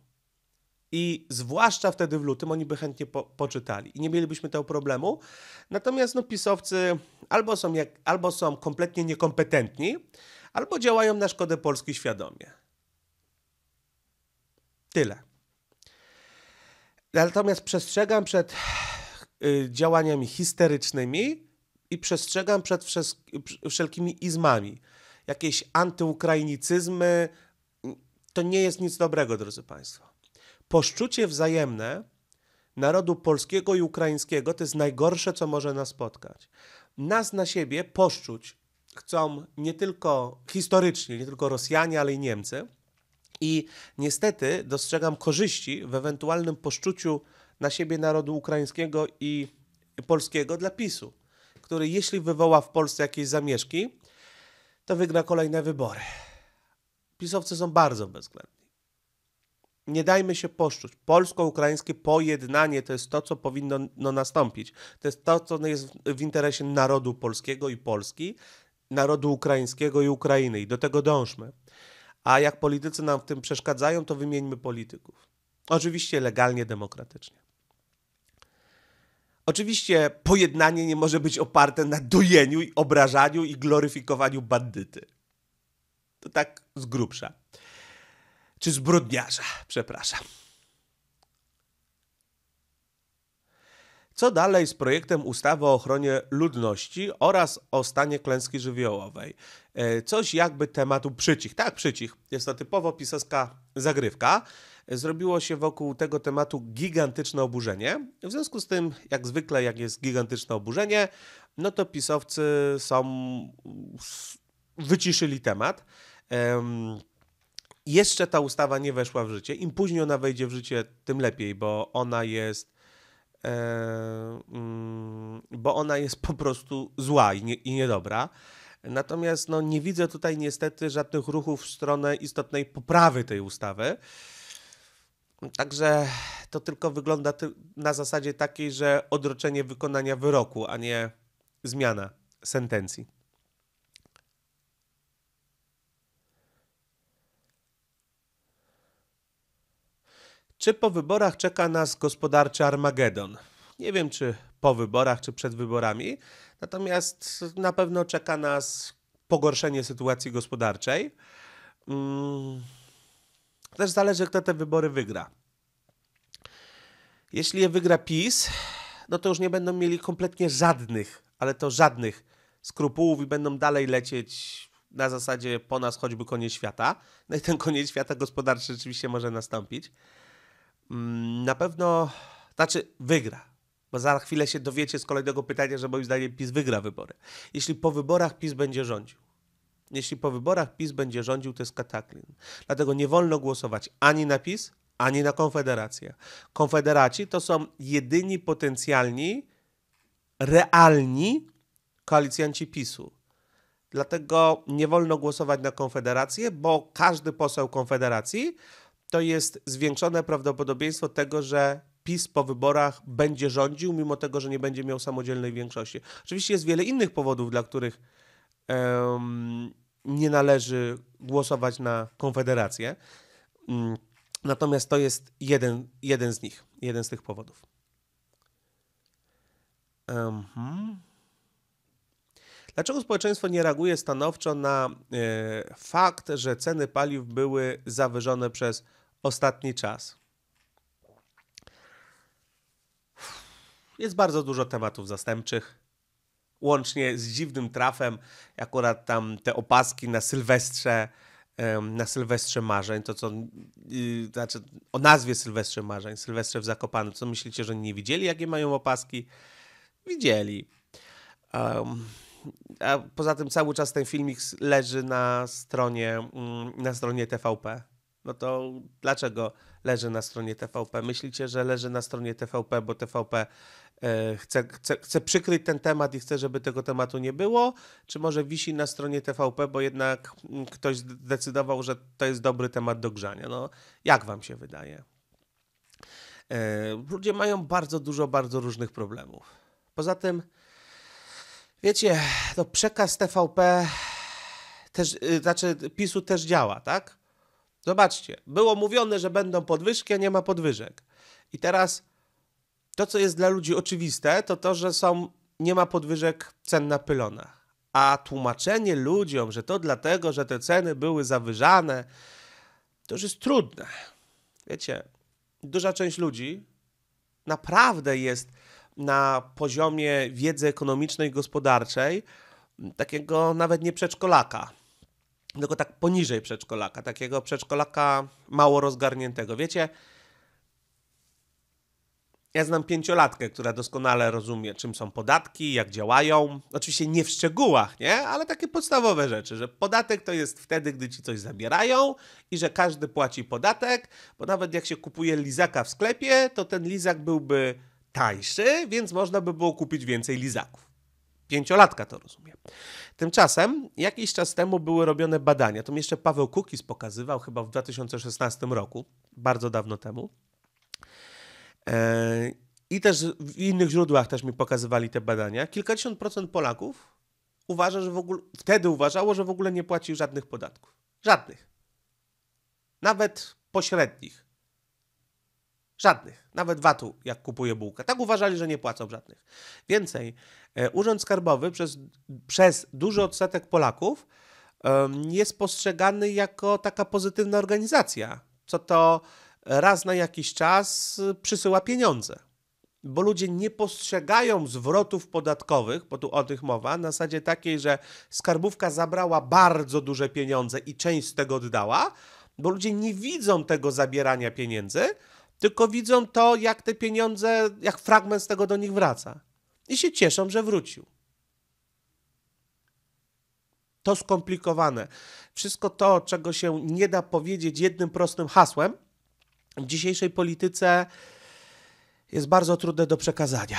I zwłaszcza wtedy w lutym oni by chętnie po, poczytali i nie mielibyśmy tego problemu. Natomiast no, pisowcy albo są, jak, albo są kompletnie niekompetentni, albo działają na szkodę Polski świadomie. Tyle. Natomiast przestrzegam przed y, działaniami histerycznymi i przestrzegam przed wszelkimi izmami. Jakieś antyukrainicyzmy to nie jest nic dobrego, drodzy Państwo. Poszczucie wzajemne narodu polskiego i ukraińskiego to jest najgorsze, co może nas spotkać. Nas na siebie poszczuć chcą nie tylko historycznie, nie tylko Rosjanie, ale i Niemcy. I niestety dostrzegam korzyści w ewentualnym poszczuciu na siebie narodu ukraińskiego i polskiego dla PiSu, który jeśli wywoła w Polsce jakieś zamieszki, to wygra kolejne wybory. PiSowcy są bardzo bezwzględni. Nie dajmy się poszczuć. Polsko-ukraińskie pojednanie to jest to, co powinno no, nastąpić. To jest to, co jest w interesie narodu polskiego i Polski narodu ukraińskiego i Ukrainy i do tego dążmy. A jak politycy nam w tym przeszkadzają, to wymieńmy polityków. Oczywiście legalnie, demokratycznie. Oczywiście pojednanie nie może być oparte na dojeniu, obrażaniu i gloryfikowaniu bandyty. To tak z grubsza. Czy zbrodniarza, przepraszam. Co dalej z projektem ustawy o ochronie ludności oraz o stanie klęski żywiołowej? E, coś jakby tematu przycich. Tak, przycich. Jest to typowo pisowska zagrywka. E, zrobiło się wokół tego tematu gigantyczne oburzenie. W związku z tym, jak zwykle, jak jest gigantyczne oburzenie, no to pisowcy są. wyciszyli temat. Um, jeszcze ta ustawa nie weszła w życie. Im później ona wejdzie w życie, tym lepiej, bo ona jest E, mm, bo ona jest po prostu zła i, nie, i niedobra. Natomiast no, nie widzę tutaj niestety żadnych ruchów w stronę istotnej poprawy tej ustawy. Także to tylko wygląda na zasadzie takiej, że odroczenie wykonania wyroku, a nie zmiana sentencji. Czy po wyborach czeka nas gospodarczy Armagedon? Nie wiem, czy po wyborach, czy przed wyborami, natomiast na pewno czeka nas pogorszenie sytuacji gospodarczej. Mm, też zależy, kto te wybory wygra. Jeśli je wygra PiS, no to już nie będą mieli kompletnie żadnych, ale to żadnych skrupułów i będą dalej lecieć na zasadzie po nas choćby koniec świata. No i ten koniec świata gospodarczy rzeczywiście może nastąpić. Mm, na pewno, znaczy wygra. Bo za chwilę się dowiecie z kolejnego pytania, że moim zdaniem PiS wygra wybory. Jeśli po wyborach PiS będzie rządził. Jeśli po wyborach PiS będzie rządził, to jest kataklizm. Dlatego nie wolno głosować ani na PiS, ani na Konfederację. Konfederaci to są jedyni potencjalni, realni koalicjanci PiSu. Dlatego nie wolno głosować na Konfederację, bo każdy poseł Konfederacji to jest zwiększone prawdopodobieństwo tego, że PiS po wyborach będzie rządził, mimo tego, że nie będzie miał samodzielnej większości. Oczywiście jest wiele innych powodów, dla których um, nie należy głosować na Konfederację. Um, natomiast to jest jeden, jeden z nich, jeden z tych powodów. Um, Dlaczego społeczeństwo nie reaguje stanowczo na y, fakt, że ceny paliw były zawyżone przez ostatni czas. Jest bardzo dużo tematów zastępczych. Łącznie z dziwnym trafem, akurat tam te opaski na Sylwestrze, na Sylwestrze Marzeń, to co, y, znaczy o nazwie Sylwestrze Marzeń, Sylwestrze w Zakopanem, co myślicie, że nie widzieli, jakie mają opaski? Widzieli. Um, a poza tym cały czas ten filmik leży na stronie, mm, na stronie TVP no to dlaczego leży na stronie TVP? Myślicie, że leży na stronie TVP, bo TVP e, chce, chce, chce przykryć ten temat i chce, żeby tego tematu nie było? Czy może wisi na stronie TVP, bo jednak mm, ktoś zdecydował, że to jest dobry temat do grzania? No, jak wam się wydaje? E, ludzie mają bardzo dużo, bardzo różnych problemów. Poza tym, wiecie, to przekaz TVP też, y, znaczy PiSu też działa, tak? Zobaczcie, było mówione, że będą podwyżki, a nie ma podwyżek. I teraz to, co jest dla ludzi oczywiste, to to, że są, nie ma podwyżek cen na pylonach. A tłumaczenie ludziom, że to dlatego, że te ceny były zawyżane, to już jest trudne. Wiecie, duża część ludzi naprawdę jest na poziomie wiedzy ekonomicznej, gospodarczej, takiego nawet nie przedszkolaka tylko tak poniżej przedszkolaka, takiego przedszkolaka mało rozgarniętego. Wiecie, ja znam pięciolatkę, która doskonale rozumie, czym są podatki, jak działają. Oczywiście nie w szczegółach, nie? Ale takie podstawowe rzeczy, że podatek to jest wtedy, gdy ci coś zabierają i że każdy płaci podatek, bo nawet jak się kupuje lizaka w sklepie, to ten lizak byłby tańszy, więc można by było kupić więcej lizaków. Pięciolatka to rozumie. Tymczasem jakiś czas temu były robione badania, to mi jeszcze Paweł Kukis pokazywał chyba w 2016 roku, bardzo dawno temu. E, I też w innych źródłach też mi pokazywali te badania. Kilkadziesiąt procent Polaków uważa, że w ogóle, wtedy uważało, że w ogóle nie płaci żadnych podatków. Żadnych. Nawet pośrednich. Żadnych. Nawet VAT-u, jak kupuje bułkę. Tak uważali, że nie płacą żadnych. Więcej, e, Urząd Skarbowy przez, przez duży odsetek Polaków jest postrzegany jako taka pozytywna organizacja, co to raz na jakiś czas e, przysyła pieniądze. Bo ludzie nie postrzegają zwrotów podatkowych, bo tu o tych mowa, na zasadzie takiej, że skarbówka zabrała bardzo duże pieniądze i część z tego oddała, bo ludzie nie widzą tego zabierania pieniędzy, tylko widzą to, jak te pieniądze, jak fragment z tego do nich wraca. I się cieszą, że wrócił. To skomplikowane. Wszystko to, czego się nie da powiedzieć jednym prostym hasłem, w dzisiejszej polityce jest bardzo trudne do przekazania.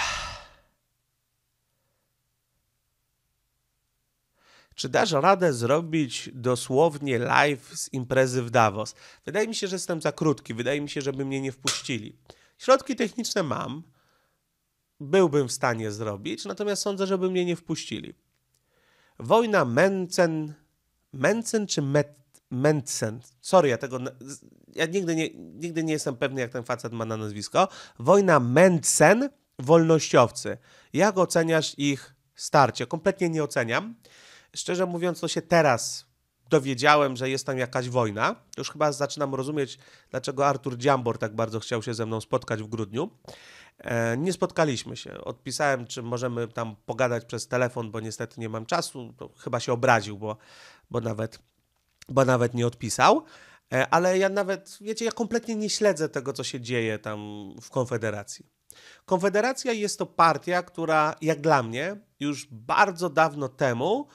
Czy dasz radę zrobić dosłownie live z imprezy w Davos? Wydaje mi się, że jestem za krótki. Wydaje mi się, żeby mnie nie wpuścili. Środki techniczne mam. Byłbym w stanie zrobić, natomiast sądzę, żeby mnie nie wpuścili. Wojna Mencen. Mencen czy Met, Mencen? Sorry, ja tego. Ja nigdy nie, nigdy nie jestem pewny, jak ten facet ma na nazwisko. Wojna Mencen, wolnościowcy. Jak oceniasz ich starcie? Kompletnie nie oceniam. Szczerze mówiąc, no się teraz dowiedziałem, że jest tam jakaś wojna. Już chyba zaczynam rozumieć, dlaczego Artur Dziambor tak bardzo chciał się ze mną spotkać w grudniu. E, nie spotkaliśmy się. Odpisałem, czy możemy tam pogadać przez telefon, bo niestety nie mam czasu. To chyba się obraził, bo, bo, nawet, bo nawet nie odpisał. E, ale ja nawet, wiecie, ja kompletnie nie śledzę tego, co się dzieje tam w Konfederacji. Konfederacja jest to partia, która, jak dla mnie, już bardzo dawno temu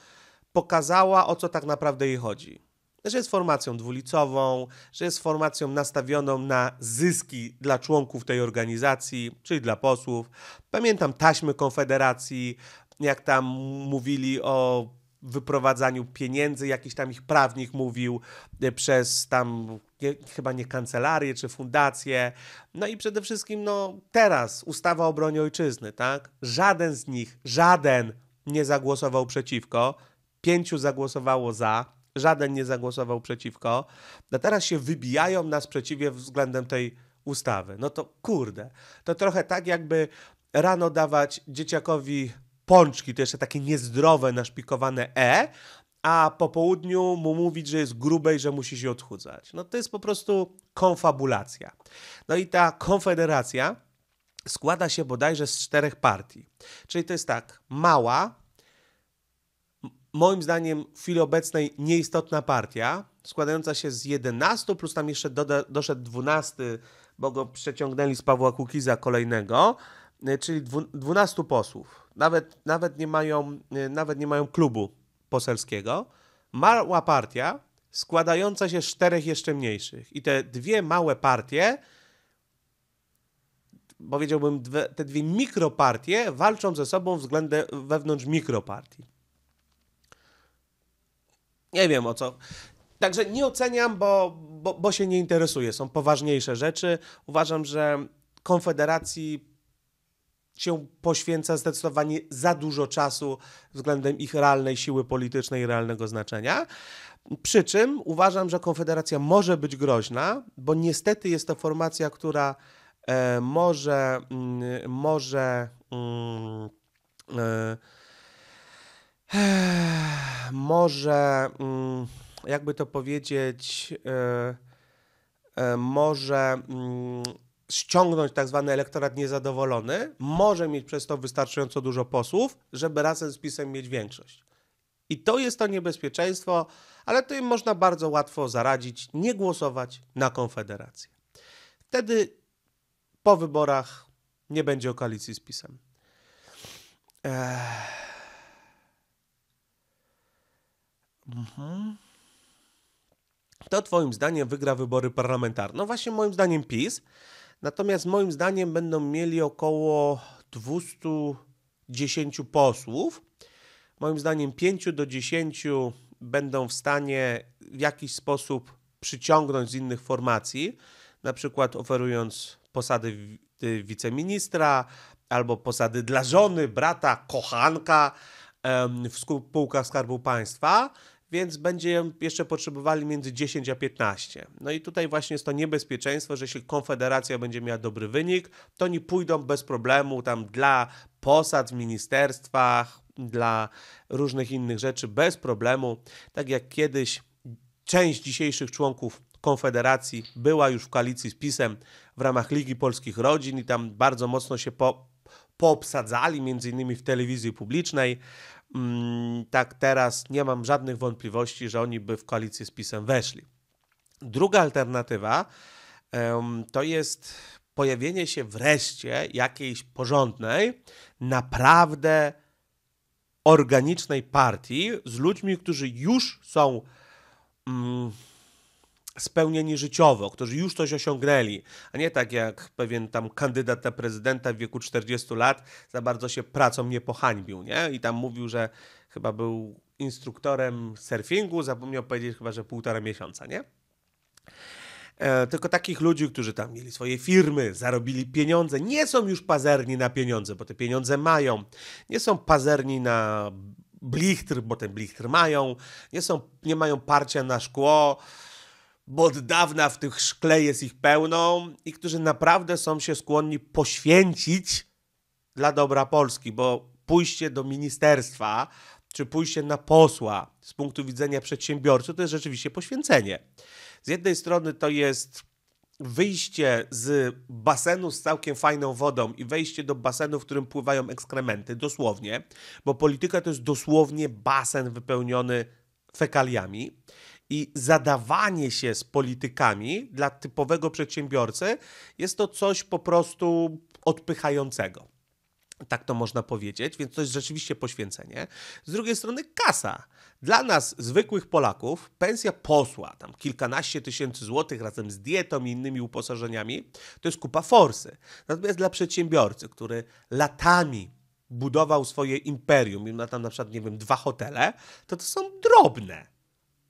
pokazała, o co tak naprawdę jej chodzi. Że jest formacją dwulicową, że jest formacją nastawioną na zyski dla członków tej organizacji, czyli dla posłów. Pamiętam taśmy Konfederacji, jak tam mówili o wyprowadzaniu pieniędzy, jakiś tam ich prawnik mówił e, przez tam nie, chyba nie kancelarię czy fundację. No i przede wszystkim no teraz ustawa o obronie ojczyzny, tak? Żaden z nich, żaden nie zagłosował przeciwko, pięciu zagłosowało za, żaden nie zagłosował przeciwko, a no teraz się wybijają na sprzeciwie względem tej ustawy. No to kurde, to trochę tak jakby rano dawać dzieciakowi pączki, to jeszcze takie niezdrowe, naszpikowane E, a po południu mu mówić, że jest grube i że musi się odchudzać. No to jest po prostu konfabulacja. No i ta konfederacja składa się bodajże z czterech partii. Czyli to jest tak, mała, moim zdaniem w chwili obecnej nieistotna partia, składająca się z 11, plus tam jeszcze doda, doszedł 12, bo go przeciągnęli z Pawła Kukiza kolejnego, e, czyli 12 posłów. Nawet, nawet, nie mają, e, nawet nie mają klubu poselskiego. Mała partia składająca się z czterech jeszcze mniejszych. I te dwie małe partie, powiedziałbym, dwie, te dwie mikropartie walczą ze sobą względem wewnątrz mikropartii. Nie wiem o co. Także nie oceniam, bo, bo, bo się nie interesuję. Są poważniejsze rzeczy. Uważam, że Konfederacji się poświęca zdecydowanie za dużo czasu względem ich realnej siły politycznej i realnego znaczenia. Przy czym uważam, że Konfederacja może być groźna, bo niestety jest to formacja, która e, może, mm, może mm, e, może, mm, jakby to powiedzieć, e, e, może mm, ściągnąć tak zwany elektorat niezadowolony, może mieć przez to wystarczająco dużo posłów, żeby razem z PiSem mieć większość. I to jest to niebezpieczeństwo, ale to im można bardzo łatwo zaradzić, nie głosować na Konfederację. Wtedy po wyborach nie będzie o koalicji z PiSem. Ech. Mhm. To Twoim zdaniem wygra wybory parlamentarne? No właśnie, moim zdaniem PiS. Natomiast moim zdaniem będą mieli około 210 posłów. Moim zdaniem 5 do 10 będą w stanie w jakiś sposób przyciągnąć z innych formacji, na przykład oferując posady y, wiceministra albo posady dla żony, brata, kochanka w spółkach Skarbu Państwa więc będzie jeszcze potrzebowali między 10 a 15. No i tutaj właśnie jest to niebezpieczeństwo, że jeśli Konfederacja będzie miała dobry wynik, to oni pójdą bez problemu tam dla posad w ministerstwach, dla różnych innych rzeczy bez problemu, tak jak kiedyś część dzisiejszych członków Konfederacji była już w koalicji z PiSem w ramach Ligi Polskich Rodzin i tam bardzo mocno się po, poobsadzali, między innymi w telewizji publicznej. Mm, tak teraz nie mam żadnych wątpliwości, że oni by w koalicję z PiSem weszli. Druga alternatywa to jest pojawienie się wreszcie jakiejś porządnej, naprawdę organicznej partii z ludźmi, którzy już są mm, spełnieni życiowo, którzy już coś osiągnęli, a nie tak jak pewien tam kandydat na prezydenta w wieku 40 lat za bardzo się pracą nie pohańbił, nie? I tam mówił, że chyba był instruktorem surfingu, zapomniał powiedzieć chyba, że półtora miesiąca, nie? E, tylko takich ludzi, którzy tam mieli swoje firmy, zarobili pieniądze, nie są już pazerni na pieniądze, bo te pieniądze mają, nie są pazerni na blichtr, bo ten blichtr mają, nie, są, nie mają parcia na szkło, bo od dawna w tych szkle jest ich pełną i którzy naprawdę są się skłonni poświęcić dla dobra Polski, bo pójście do ministerstwa czy pójście na posła z punktu widzenia przedsiębiorcy to jest rzeczywiście poświęcenie. Z jednej strony to jest wyjście z basenu z całkiem fajną wodą i wejście do basenu, w którym pływają ekskrementy, dosłownie, bo polityka to jest dosłownie basen wypełniony fekaliami i zadawanie się z politykami dla typowego przedsiębiorcy jest to coś po prostu odpychającego. Tak to można powiedzieć, więc to jest rzeczywiście poświęcenie. Z drugiej strony kasa. Dla nas, zwykłych Polaków, pensja posła, tam kilkanaście tysięcy złotych razem z dietą i innymi uposażeniami, to jest kupa forsy. Natomiast dla przedsiębiorcy, który latami budował swoje imperium i ma tam na przykład, nie wiem, dwa hotele, to to są drobne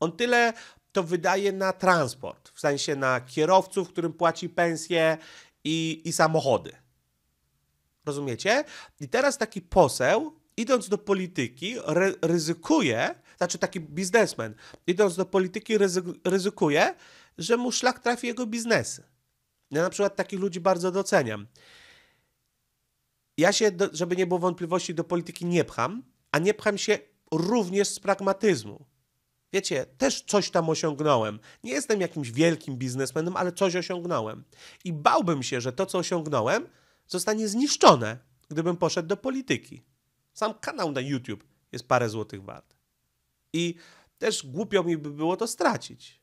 on tyle to wydaje na transport, w sensie na kierowców, którym płaci pensje i, i samochody. Rozumiecie? I teraz taki poseł, idąc do polityki, ryzykuje, znaczy taki biznesmen, idąc do polityki, ryzy ryzykuje, że mu szlak trafi jego biznesy. Ja na przykład takich ludzi bardzo doceniam. Ja się, do, żeby nie było wątpliwości, do polityki nie pcham, a nie pcham się również z pragmatyzmu. Wiecie, też coś tam osiągnąłem. Nie jestem jakimś wielkim biznesmenem, ale coś osiągnąłem. I bałbym się, że to, co osiągnąłem, zostanie zniszczone, gdybym poszedł do polityki. Sam kanał na YouTube jest parę złotych wart. I też głupio mi by było to stracić.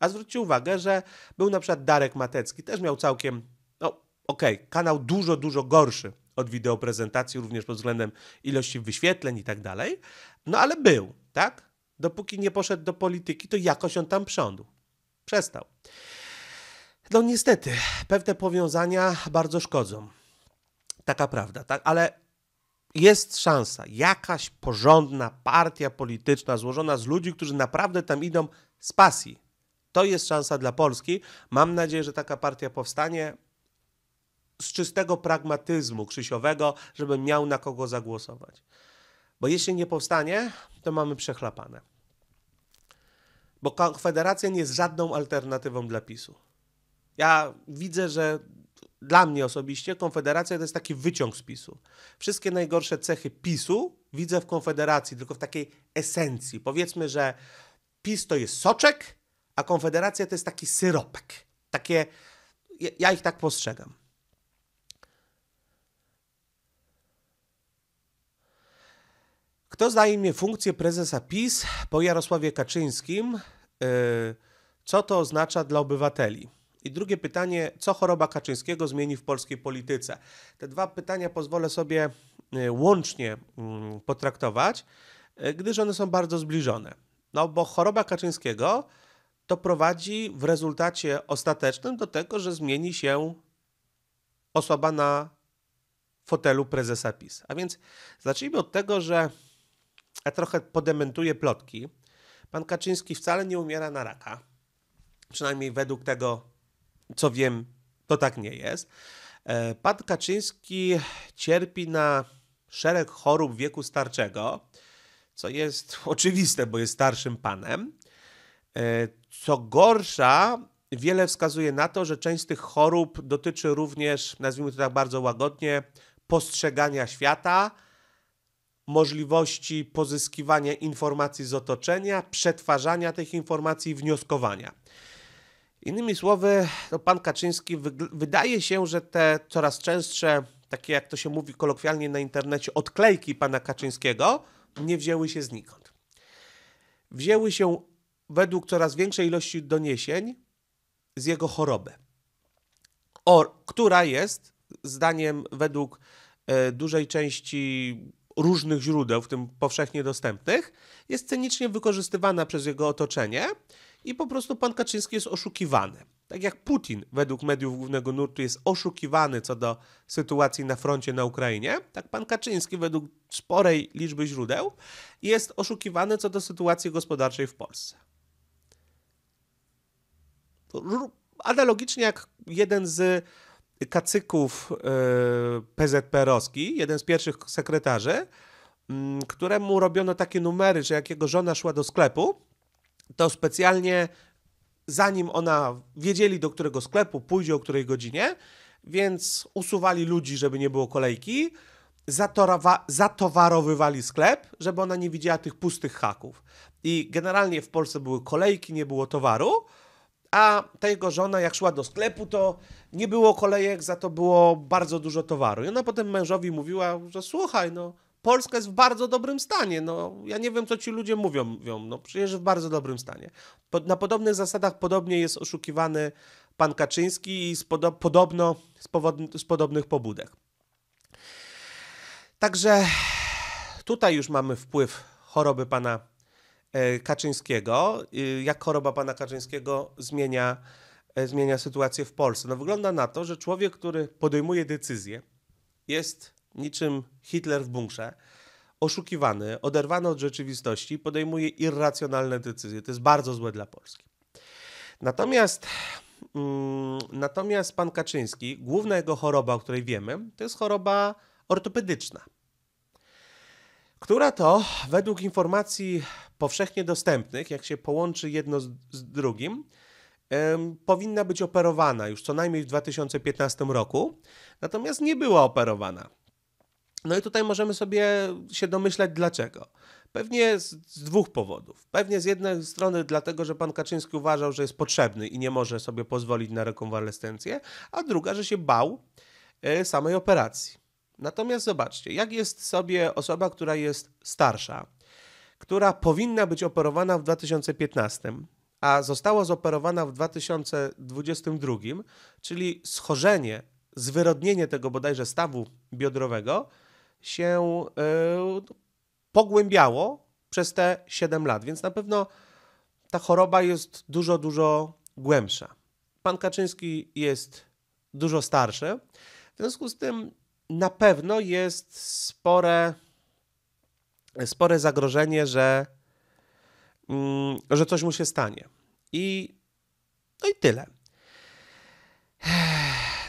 A zwróćcie uwagę, że był na przykład Darek Matecki, też miał całkiem, no okej, okay, kanał dużo, dużo gorszy od wideoprezentacji, również pod względem ilości wyświetleń i tak dalej, no ale był, tak? Dopóki nie poszedł do polityki, to jakoś on tam prządł. Przestał. No niestety, pewne powiązania bardzo szkodzą. Taka prawda, tak? Ale jest szansa, jakaś porządna partia polityczna złożona z ludzi, którzy naprawdę tam idą z pasji. To jest szansa dla Polski. Mam nadzieję, że taka partia powstanie z czystego pragmatyzmu krzysiowego, żebym miał na kogo zagłosować. Bo jeśli nie powstanie, to mamy przechlapane. Bo Konfederacja nie jest żadną alternatywą dla PiSu. Ja widzę, że dla mnie osobiście Konfederacja to jest taki wyciąg z PiSu. Wszystkie najgorsze cechy PiSu widzę w Konfederacji, tylko w takiej esencji. Powiedzmy, że PiS to jest soczek, a Konfederacja to jest taki syropek. Takie, ja ich tak postrzegam. Kto zajmie funkcję prezesa PiS po Jarosławie Kaczyńskim? E, co to oznacza dla obywateli? I drugie pytanie, co choroba Kaczyńskiego zmieni w polskiej polityce? Te dwa pytania pozwolę sobie e, łącznie mm, potraktować, e, gdyż one są bardzo zbliżone. No bo choroba Kaczyńskiego to prowadzi w rezultacie ostatecznym do tego, że zmieni się osoba na fotelu prezesa PiS. A więc zacznijmy od tego, że a trochę podementuję plotki, pan Kaczyński wcale nie umiera na raka. Przynajmniej według tego, co wiem, to tak nie jest. E, pan Kaczyński cierpi na szereg chorób wieku starczego, co jest oczywiste, bo jest starszym panem. E, co gorsza, wiele wskazuje na to, że część z tych chorób dotyczy również, nazwijmy to tak bardzo łagodnie, postrzegania świata, możliwości pozyskiwania informacji z otoczenia, przetwarzania tych informacji i wnioskowania. Innymi słowy, to pan Kaczyński wydaje się, że te coraz częstsze, takie jak to się mówi kolokwialnie na internecie, odklejki pana Kaczyńskiego nie wzięły się znikąd. Wzięły się według coraz większej ilości doniesień z jego choroby, o, która jest, zdaniem według e, dużej części różnych źródeł, w tym powszechnie dostępnych, jest cynicznie wykorzystywana przez jego otoczenie i po prostu pan Kaczyński jest oszukiwany. Tak jak Putin według mediów głównego nurtu jest oszukiwany co do sytuacji na froncie na Ukrainie, tak pan Kaczyński według sporej liczby źródeł jest oszukiwany co do sytuacji gospodarczej w Polsce. Analogicznie jak jeden z kacyków e, PZPR-owski, jeden z pierwszych sekretarzy, mm, któremu robiono takie numery, że jak jego żona szła do sklepu, to specjalnie zanim ona wiedzieli do którego sklepu pójdzie o której godzinie, więc usuwali ludzi, żeby nie było kolejki, zatorawa- zatowarowywali sklep, żeby ona nie widziała tych pustych haków. I generalnie w Polsce były kolejki, nie było towaru, a ta jego żona, jak szła do sklepu, to nie było kolejek, za to było bardzo dużo towaru. I ona potem mężowi mówiła, że słuchaj, no, Polska jest w bardzo dobrym stanie. No, ja nie wiem, co ci ludzie mówią, mówią no, przecież w bardzo dobrym stanie. Po, na podobnych zasadach podobnie jest oszukiwany pan Kaczyński i podobno z, z podobnych pobudek. Także tutaj już mamy wpływ choroby pana E, Kaczyńskiego, jak choroba pana Kaczyńskiego zmienia, e, zmienia sytuację w Polsce. No wygląda na to, że człowiek, który podejmuje decyzję, jest niczym Hitler w bunkrze, oszukiwany, oderwany od rzeczywistości, podejmuje irracjonalne decyzje. To jest bardzo złe dla Polski. Natomiast, mm, natomiast pan Kaczyński, główna jego choroba, o której wiemy, to jest choroba ortopedyczna która to według informacji powszechnie dostępnych, jak się połączy jedno z, z drugim, powinna być operowana już co najmniej w 2015 roku, natomiast nie była operowana. No i tutaj możemy sobie się domyślać dlaczego. Pewnie z, z, dwóch powodów. Pewnie z jednej strony dlatego, że pan Kaczyński uważał, że jest potrzebny i nie może sobie pozwolić na rekonwalescencję, a druga, że się bał e, samej operacji. Natomiast zobaczcie, jak jest sobie osoba, która jest starsza, która powinna być operowana w 2015, a została zoperowana w 2022, czyli schorzenie, zwyrodnienie tego bodajże stawu biodrowego się yy, pogłębiało przez te 7 lat, więc na pewno ta choroba jest dużo, dużo głębsza. Pan Kaczyński jest dużo starszy, w związku z tym na pewno jest spore, spore zagrożenie, że, mm, że coś mu się stanie. I, no i tyle.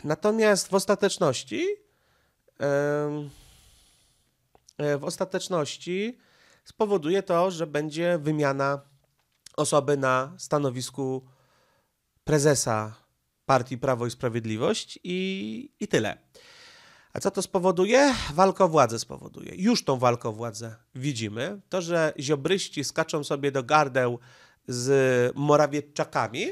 Natomiast w ostateczności, w ostateczności spowoduje to, że będzie wymiana osoby na stanowisku prezesa partii Prawo i Sprawiedliwość i, i tyle. A co to spowoduje? Walkę o władzę spowoduje. Już tą walkę o władzę widzimy. To, że ziobryści skaczą sobie do gardeł z Morawieczakami,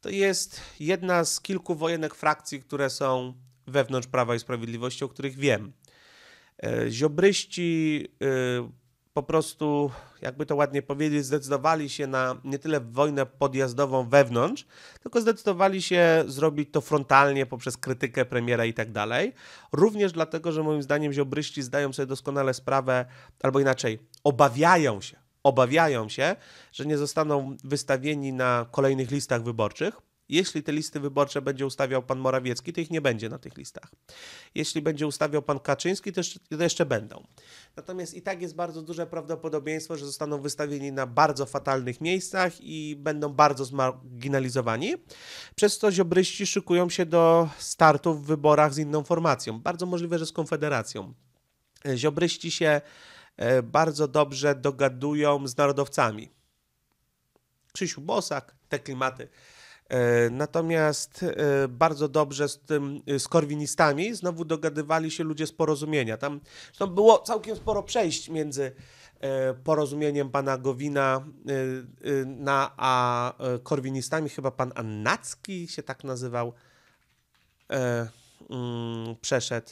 to jest jedna z kilku wojennych frakcji, które są wewnątrz Prawa i Sprawiedliwości, o których wiem. E, ziobryści y, po prostu, jakby to ładnie powiedzieć, zdecydowali się na nie tyle wojnę podjazdową wewnątrz, tylko zdecydowali się zrobić to frontalnie poprzez krytykę premiera i tak dalej. Również dlatego, że moim zdaniem ziobryści zdają sobie doskonale sprawę, albo inaczej, obawiają się, obawiają się, że nie zostaną wystawieni na kolejnych listach wyborczych, jeśli te listy wyborcze będzie ustawiał pan Morawiecki, to ich nie będzie na tych listach. Jeśli będzie ustawiał pan Kaczyński, to jeszcze, to jeszcze będą. Natomiast i tak jest bardzo duże prawdopodobieństwo, że zostaną wystawieni na bardzo fatalnych miejscach i będą bardzo zmarginalizowani, przez to ziobryści szykują się do startu w wyborach z inną formacją. Bardzo możliwe, że z Konfederacją. Ziobryści się e, bardzo dobrze dogadują z narodowcami. Krzysiu Bosak, te klimaty E, natomiast e, bardzo dobrze z tym, e, z korwinistami znowu dogadywali się ludzie z porozumienia. Tam zresztą było całkiem sporo przejść między porozumieniem pana Gowina na, a korwinistami. Chyba pan Annacki się tak nazywał. Mm, przeszedł.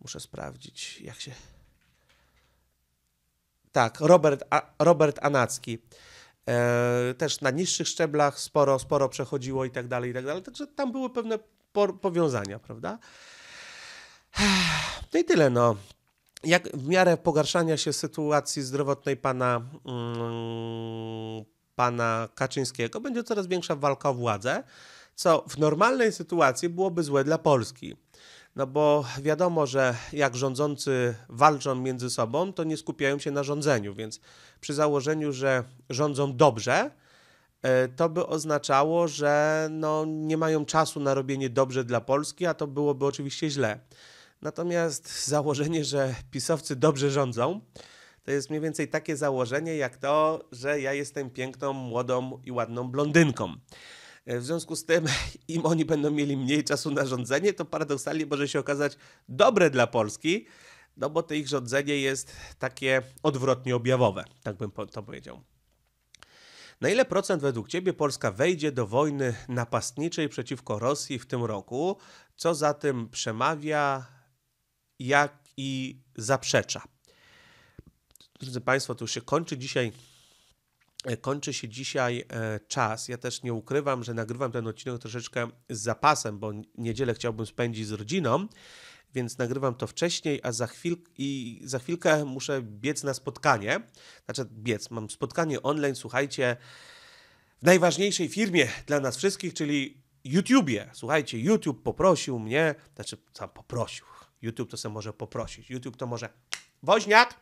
Muszę sprawdzić, jak się. Tak, Robert, Robert Anacki. E, też na niższych szczeblach sporo, sporo przechodziło i tak dalej, i tak dalej. Także tam były pewne powiązania, prawda? No i tyle, no. Jak w miarę pogarszania się sytuacji zdrowotnej pana, mm, pana Kaczyńskiego będzie coraz większa walka o władzę, co w normalnej sytuacji byłoby złe dla Polski. No bo wiadomo, że jak rządzący walczą między sobą, to nie skupiają się na rządzeniu, więc przy założeniu, że rządzą dobrze, e, to by oznaczało, że no, nie mają czasu na robienie dobrze dla Polski, a to byłoby oczywiście źle. Natomiast założenie, że pisowcy dobrze rządzą, to jest mniej więcej takie założenie jak to, że ja jestem piękną, młodą i ładną blondynką. E, w związku z tym, im oni będą mieli mniej czasu na rządzenie, to paradoksalnie może się okazać dobre dla Polski, no bo to ich rządzenie jest takie odwrotnie objawowe, tak bym to powiedział. Na ile procent według Ciebie Polska wejdzie do wojny napastniczej przeciwko Rosji w tym roku? Co za tym przemawia, jak i zaprzecza? Drodzy Państwo, to już się kończy dzisiaj E, kończy się dzisiaj e, czas. Ja też nie ukrywam, że nagrywam ten odcinek troszeczkę z zapasem, bo niedzielę chciałbym spędzić z rodziną, więc nagrywam to wcześniej, a za, chwil, i za chwilkę muszę biec na spotkanie. Znaczy, biec, mam spotkanie online, słuchajcie, w najważniejszej firmie dla nas wszystkich, czyli YouTubie. Słuchajcie, YouTube poprosił mnie, znaczy, sam poprosił. YouTube to se może poprosić. YouTube to może, woźniak,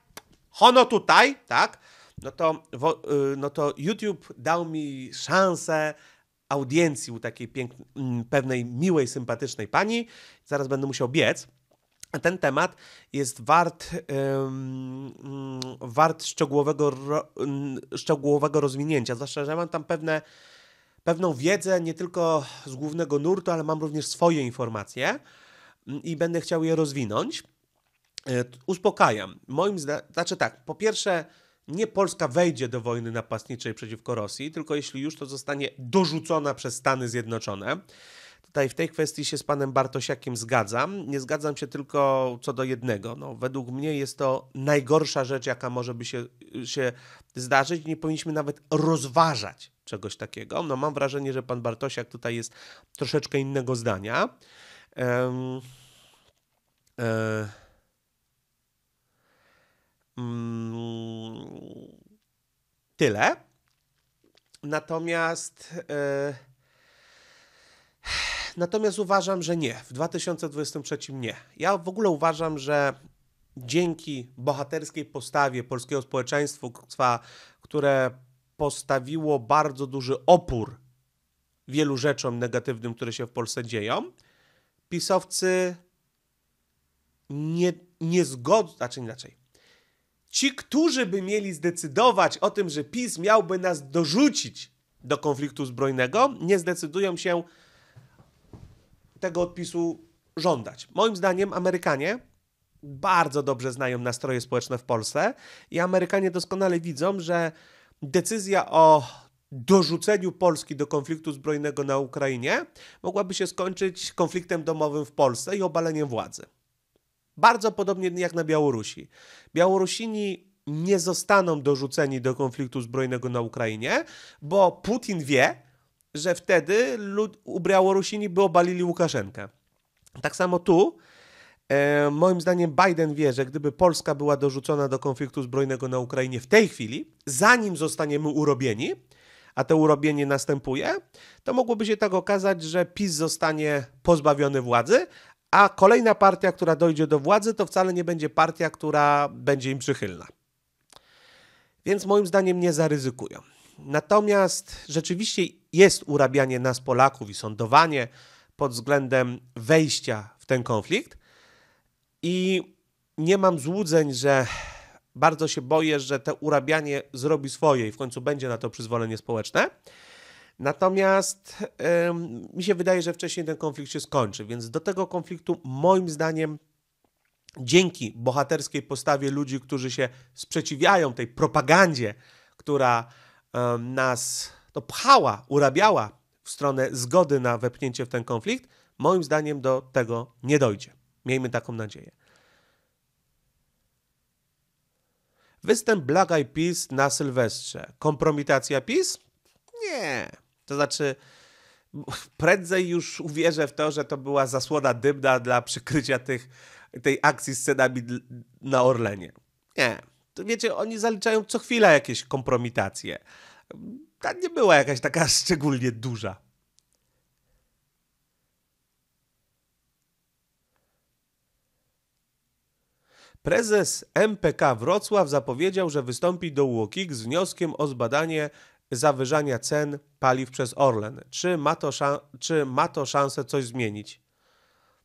hono tutaj, tak? no to, wo, y, no to YouTube dał mi szansę audiencji u takiej pięknej, mm, pewnej miłej, sympatycznej pani. Zaraz będę musiał biec. A ten temat jest wart, mm, wart szczegółowego, ro, szczegółowego rozwinięcia, zwłaszcza, że mam tam pewne, pewną wiedzę nie tylko z głównego nurtu, ale mam również swoje informacje mm, i będę chciał je rozwinąć. E, uspokajam. Moim znaczy tak, po pierwsze, nie Polska wejdzie do wojny napastniczej przeciwko Rosji, tylko jeśli już to zostanie dorzucona przez Stany Zjednoczone. Tutaj w tej kwestii się z panem Bartosiakiem zgadzam. Nie zgadzam się tylko co do jednego. No, według mnie jest to najgorsza rzecz, jaka może by się, się zdarzyć. Nie powinniśmy nawet rozważać czegoś takiego. No, mam wrażenie, że pan Bartosiak tutaj jest troszeczkę innego zdania. Um, e Mm, tyle. Natomiast e, natomiast uważam, że nie. W 2023 nie. Ja w ogóle uważam, że dzięki bohaterskiej postawie polskiego społeczeństwa, które postawiło bardzo duży opór wielu rzeczom negatywnym, które się w Polsce dzieją, pisowcy nie, nie zgodzą, znaczy inaczej, Ci, którzy by mieli zdecydować o tym, że PiS miałby nas dorzucić do konfliktu zbrojnego, nie zdecydują się tego odpisu żądać. Moim zdaniem Amerykanie bardzo dobrze znają nastroje społeczne w Polsce i Amerykanie doskonale widzą, że decyzja o dorzuceniu Polski do konfliktu zbrojnego na Ukrainie mogłaby się skończyć konfliktem domowym w Polsce i obaleniem władzy. Bardzo podobnie jak na Białorusi. Białorusini nie zostaną dorzuceni do konfliktu zbrojnego na Ukrainie, bo Putin wie, że wtedy lud, Białorusini by obalili Łukaszenkę. Tak samo tu, e, moim zdaniem, Biden wie, że gdyby Polska była dorzucona do konfliktu zbrojnego na Ukrainie w tej chwili, zanim zostaniemy urobieni, a to urobienie następuje, to mogłoby się tak okazać, że PiS zostanie pozbawiony władzy, a kolejna partia, która dojdzie do władzy, to wcale nie będzie partia, która będzie im przychylna. Więc moim zdaniem nie zaryzykują. Natomiast rzeczywiście jest urabianie nas Polaków i sądowanie pod względem wejścia w ten konflikt. I nie mam złudzeń, że bardzo się boję, że to urabianie zrobi swoje i w końcu będzie na to przyzwolenie społeczne. Natomiast mi się wydaje, że wcześniej ten konflikt się skończy, więc do tego konfliktu moim zdaniem dzięki bohaterskiej postawie ludzi, którzy się sprzeciwiają tej propagandzie, która nas to pchała, urabiała w stronę zgody na wepchnięcie w ten konflikt, moim zdaniem do tego nie dojdzie. Miejmy taką nadzieję. Występ Black Eyed Peas na Sylwestrze. Kompromitacja PiS? Nie. To znaczy, prędzej już uwierzę w to, że to była zasłona dymna dla przykrycia tych, tej akcji scenami na Orlenie. Nie. To wiecie, oni zaliczają co chwila jakieś kompromitacje. Ta nie była jakaś taka szczególnie duża. Prezes MPK Wrocław zapowiedział, że wystąpi do UOKiK z wnioskiem o zbadanie zawyżania cen paliw przez Orlen. Czy ma to, czy ma to szansę coś zmienić?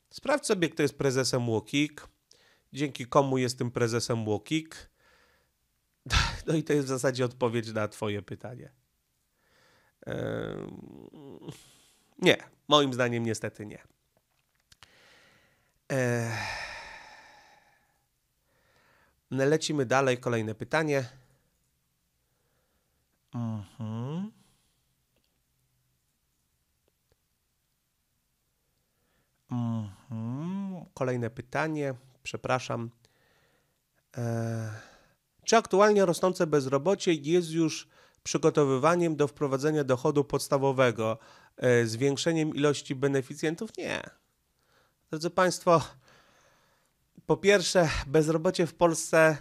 Sprawdź sobie, kto jest prezesem Łokik, dzięki komu jestem prezesem Łokik. No i to jest w zasadzie odpowiedź na Twoje pytanie. Nie, moim zdaniem niestety nie. Lecimy dalej, kolejne pytanie. Mhm. Mhm. Kolejne pytanie, przepraszam. Eee, czy aktualnie rosnące bezrobocie jest już przygotowywaniem do wprowadzenia dochodu podstawowego, e, zwiększeniem ilości beneficjentów? Nie. Drodzy Państwo, po pierwsze, bezrobocie w Polsce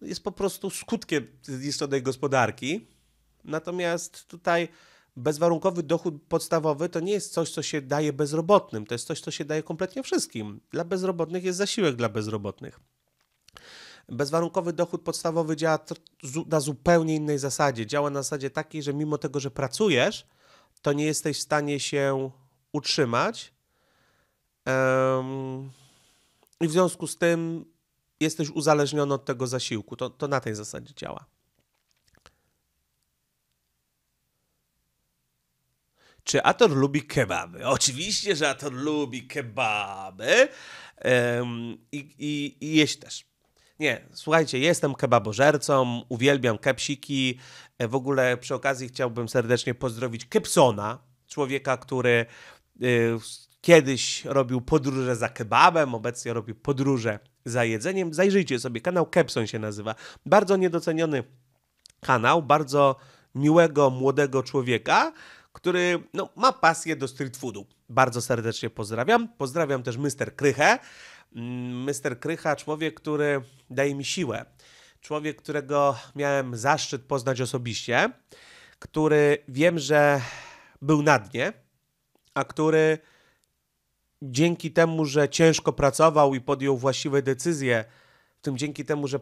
jest po prostu skutkiem zniszczonej gospodarki Natomiast tutaj bezwarunkowy dochód podstawowy to nie jest coś, co się daje bezrobotnym, to jest coś, co się daje kompletnie wszystkim. Dla bezrobotnych jest zasiłek dla bezrobotnych. Bezwarunkowy dochód podstawowy działa na zupełnie innej zasadzie. Działa na zasadzie takiej, że mimo tego, że pracujesz, to nie jesteś w stanie się utrzymać. Um, I w związku z tym jesteś uzależniony od tego zasiłku. To, to na tej zasadzie działa. Czy Ator lubi kebaby? Oczywiście, że Ator lubi kebaby um, i, i, i jeść też. Nie, słuchajcie, jestem kebabożercą, uwielbiam kepsiki. E, w ogóle przy okazji chciałbym serdecznie pozdrowić Kepsona, człowieka, który y, kiedyś robił podróże za kebabem, obecnie robi podróże za jedzeniem. Zajrzyjcie sobie, kanał Kepson się nazywa. Bardzo niedoceniony kanał, bardzo miłego, młodego człowieka, który no, ma pasję do street foodu. Bardzo serdecznie pozdrawiam. Pozdrawiam też Mister Krychę. Mm, mister Krycha, człowiek, który daje mi siłę. Człowiek, którego miałem zaszczyt poznać osobiście, który wiem, że był na dnie, a który dzięki temu, że ciężko pracował i podjął właściwe decyzje, w tym dzięki temu, że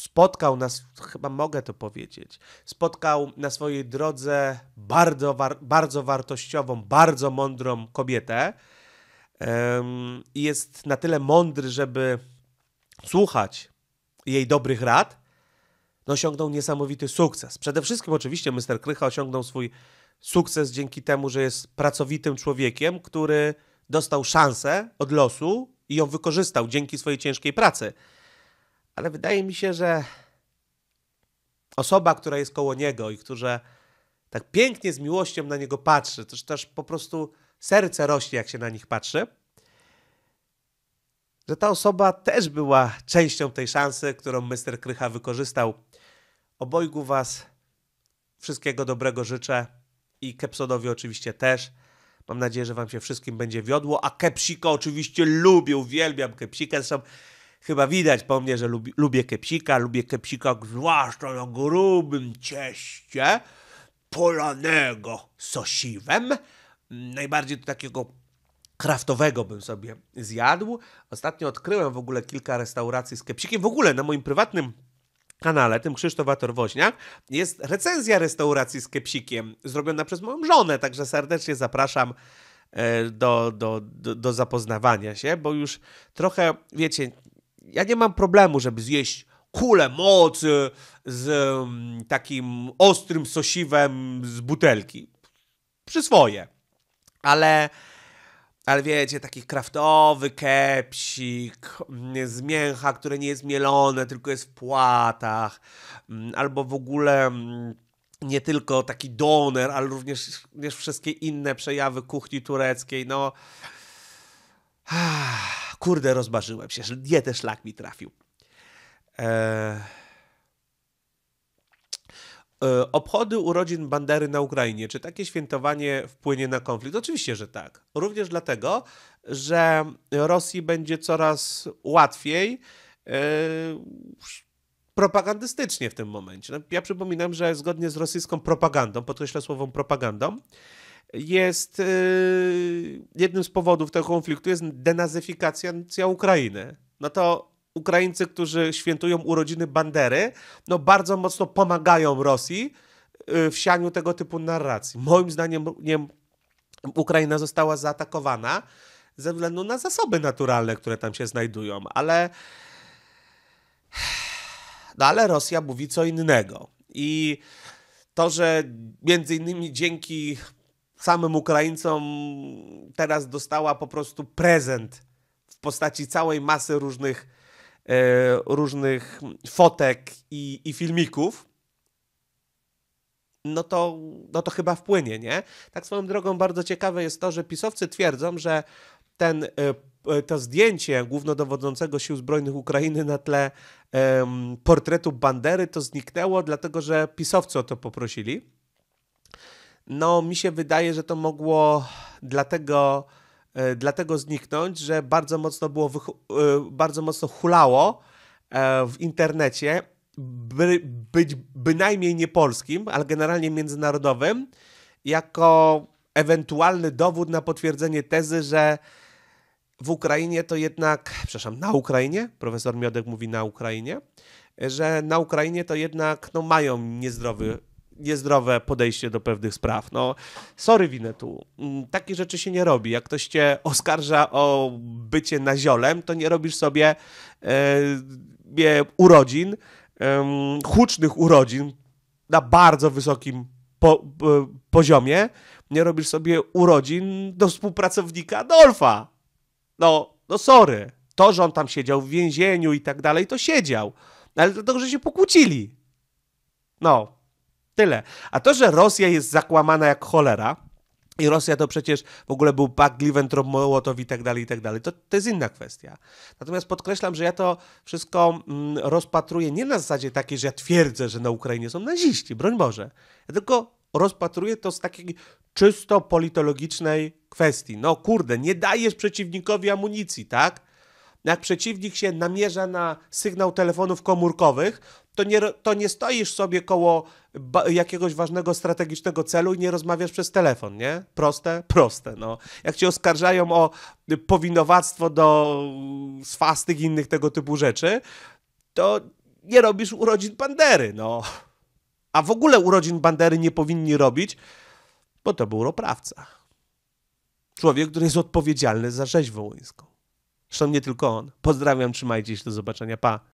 spotkał nas, chyba mogę to powiedzieć, spotkał na swojej drodze bardzo, war, bardzo wartościową, bardzo mądrą kobietę i jest na tyle mądry, żeby słuchać jej dobrych rad, no osiągnął niesamowity sukces. Przede wszystkim oczywiście Mr. Krycha osiągnął swój sukces dzięki temu, że jest pracowitym człowiekiem, który dostał szansę od losu i ją wykorzystał dzięki swojej ciężkiej pracy ale wydaje mi się, że osoba, która jest koło niego i która tak pięknie z miłością na niego patrzy, to też po prostu serce rośnie, jak się na nich patrzy, że ta osoba też była częścią tej szansy, którą Mr. Krycha wykorzystał. Obojgu Was wszystkiego dobrego życzę i Kepsodowi oczywiście też. Mam nadzieję, że Wam się wszystkim będzie wiodło, a Kepsika oczywiście lubię, uwielbiam Kepsika. Zresztą Chyba widać po mnie, że lubi, lubię kepsika, lubię kepsika zwłaszcza na grubym cieście, polanego sosiwem. Najbardziej do takiego kraftowego bym sobie zjadł. Ostatnio odkryłem w ogóle kilka restauracji z kepsikiem. W ogóle na moim prywatnym kanale, tym Krzysztofator Woźniak, jest recenzja restauracji z kepsikiem, zrobiona przez moją żonę, także serdecznie zapraszam e, do, do, do, do zapoznawania się, bo już trochę, wiecie, ja nie mam problemu, żeby zjeść kulę mocy z mm, takim ostrym sosiwem z butelki. swoje. Ale, ale wiecie, taki kraftowy kepsik mm, z mięcha, które nie jest mielone, tylko jest w płatach. Mm, albo w ogóle nie tylko taki doner, ale również, również wszystkie inne przejawy kuchni tureckiej. No... Kurde, rozmarzyłem się, nie ten szlak mi trafił. E, e, obchody urodzin Bandery na Ukrainie, czy takie świętowanie wpłynie na konflikt? Oczywiście, że tak. Również dlatego, że Rosji będzie coraz łatwiej yy, propagandystycznie w tym momencie. No, ja przypominam, że zgodnie z rosyjską propagandą, podkreślę słowo propagandą, jest y, jednym z powodów tego konfliktu jest denazyfikacja Ukrainy. No to Ukraińcy, którzy świętują urodziny Bandery, no bardzo mocno pomagają Rosji y, w sianiu tego typu narracji. Moim zdaniem nie, Ukraina została zaatakowana ze względu na zasoby naturalne, które tam się znajdują, ale no ale Rosja mówi co innego. I to, że między innymi dzięki samym Ukraińcom teraz dostała po prostu prezent w postaci całej masy różnych, e, różnych fotek i, i filmików no to, no to chyba wpłynie, nie? Tak swoją drogą bardzo ciekawe jest to, że pisowcy twierdzą, że ten, e, e, to zdjęcie głównodowodzącego sił zbrojnych Ukrainy na tle um, portretu Bandery to zniknęło, dlatego że pisowcy o to poprosili no mi się wydaje, że to mogło e, dlatego, e, dlatego zniknąć, że bardzo mocno było, e, bardzo mocno hulało w internecie, by, być bynajmniej nie polskim, ale generalnie międzynarodowym, jako ewentualny dowód na potwierdzenie tezy, że w Ukrainie to jednak, przepraszam, na Ukrainie, profesor Miodek mówi na Ukrainie, że na Ukrainie to jednak no, mają niezdrowy niezdrowe podejście do pewnych spraw. No, sorry Winetu, mm, takie rzeczy się nie robi. Jak ktoś cię oskarża o bycie naziolem, to nie robisz sobie e, urodzin, e, hucznych urodzin na bardzo wysokim po, po, e, poziomie. Nie robisz sobie urodzin do współpracownika Adolfa. No, no sorry. To, że on tam siedział w więzieniu i tak dalej, to siedział. Ale dlatego, że się pokłócili. No, tyle. A to, że Rosja jest zakłamana jak cholera, i Rosja to przecież w ogóle był Pakt Gliwentrop-Mołotow i tak dalej, i tak dalej. To, to jest inna kwestia. Natomiast podkreślam, że ja to wszystko mm, rozpatruję nie na zasadzie takiej, że ja twierdzę, że na Ukrainie są naziści, broń Boże. Ja tylko rozpatruję to z takiej czysto politologicznej kwestii. No kurde, nie dajesz przeciwnikowi amunicji, tak? Jak przeciwnik się namierza na sygnał telefonów komórkowych, to nie, to nie stoisz sobie koło jakiegoś ważnego strategicznego celu i nie rozmawiasz przez telefon, nie? Proste? Proste, no. Jak cię oskarżają o powinowactwo do swastyk i innych tego typu rzeczy, to nie robisz urodzin Bandery, no. A w ogóle urodzin Bandery nie powinni robić, bo to był roprawca. Człowiek, który jest odpowiedzialny za rzeź wołyńską. Zresztą nie tylko on. Pozdrawiam, trzymajcie się, do zobaczenia, pa.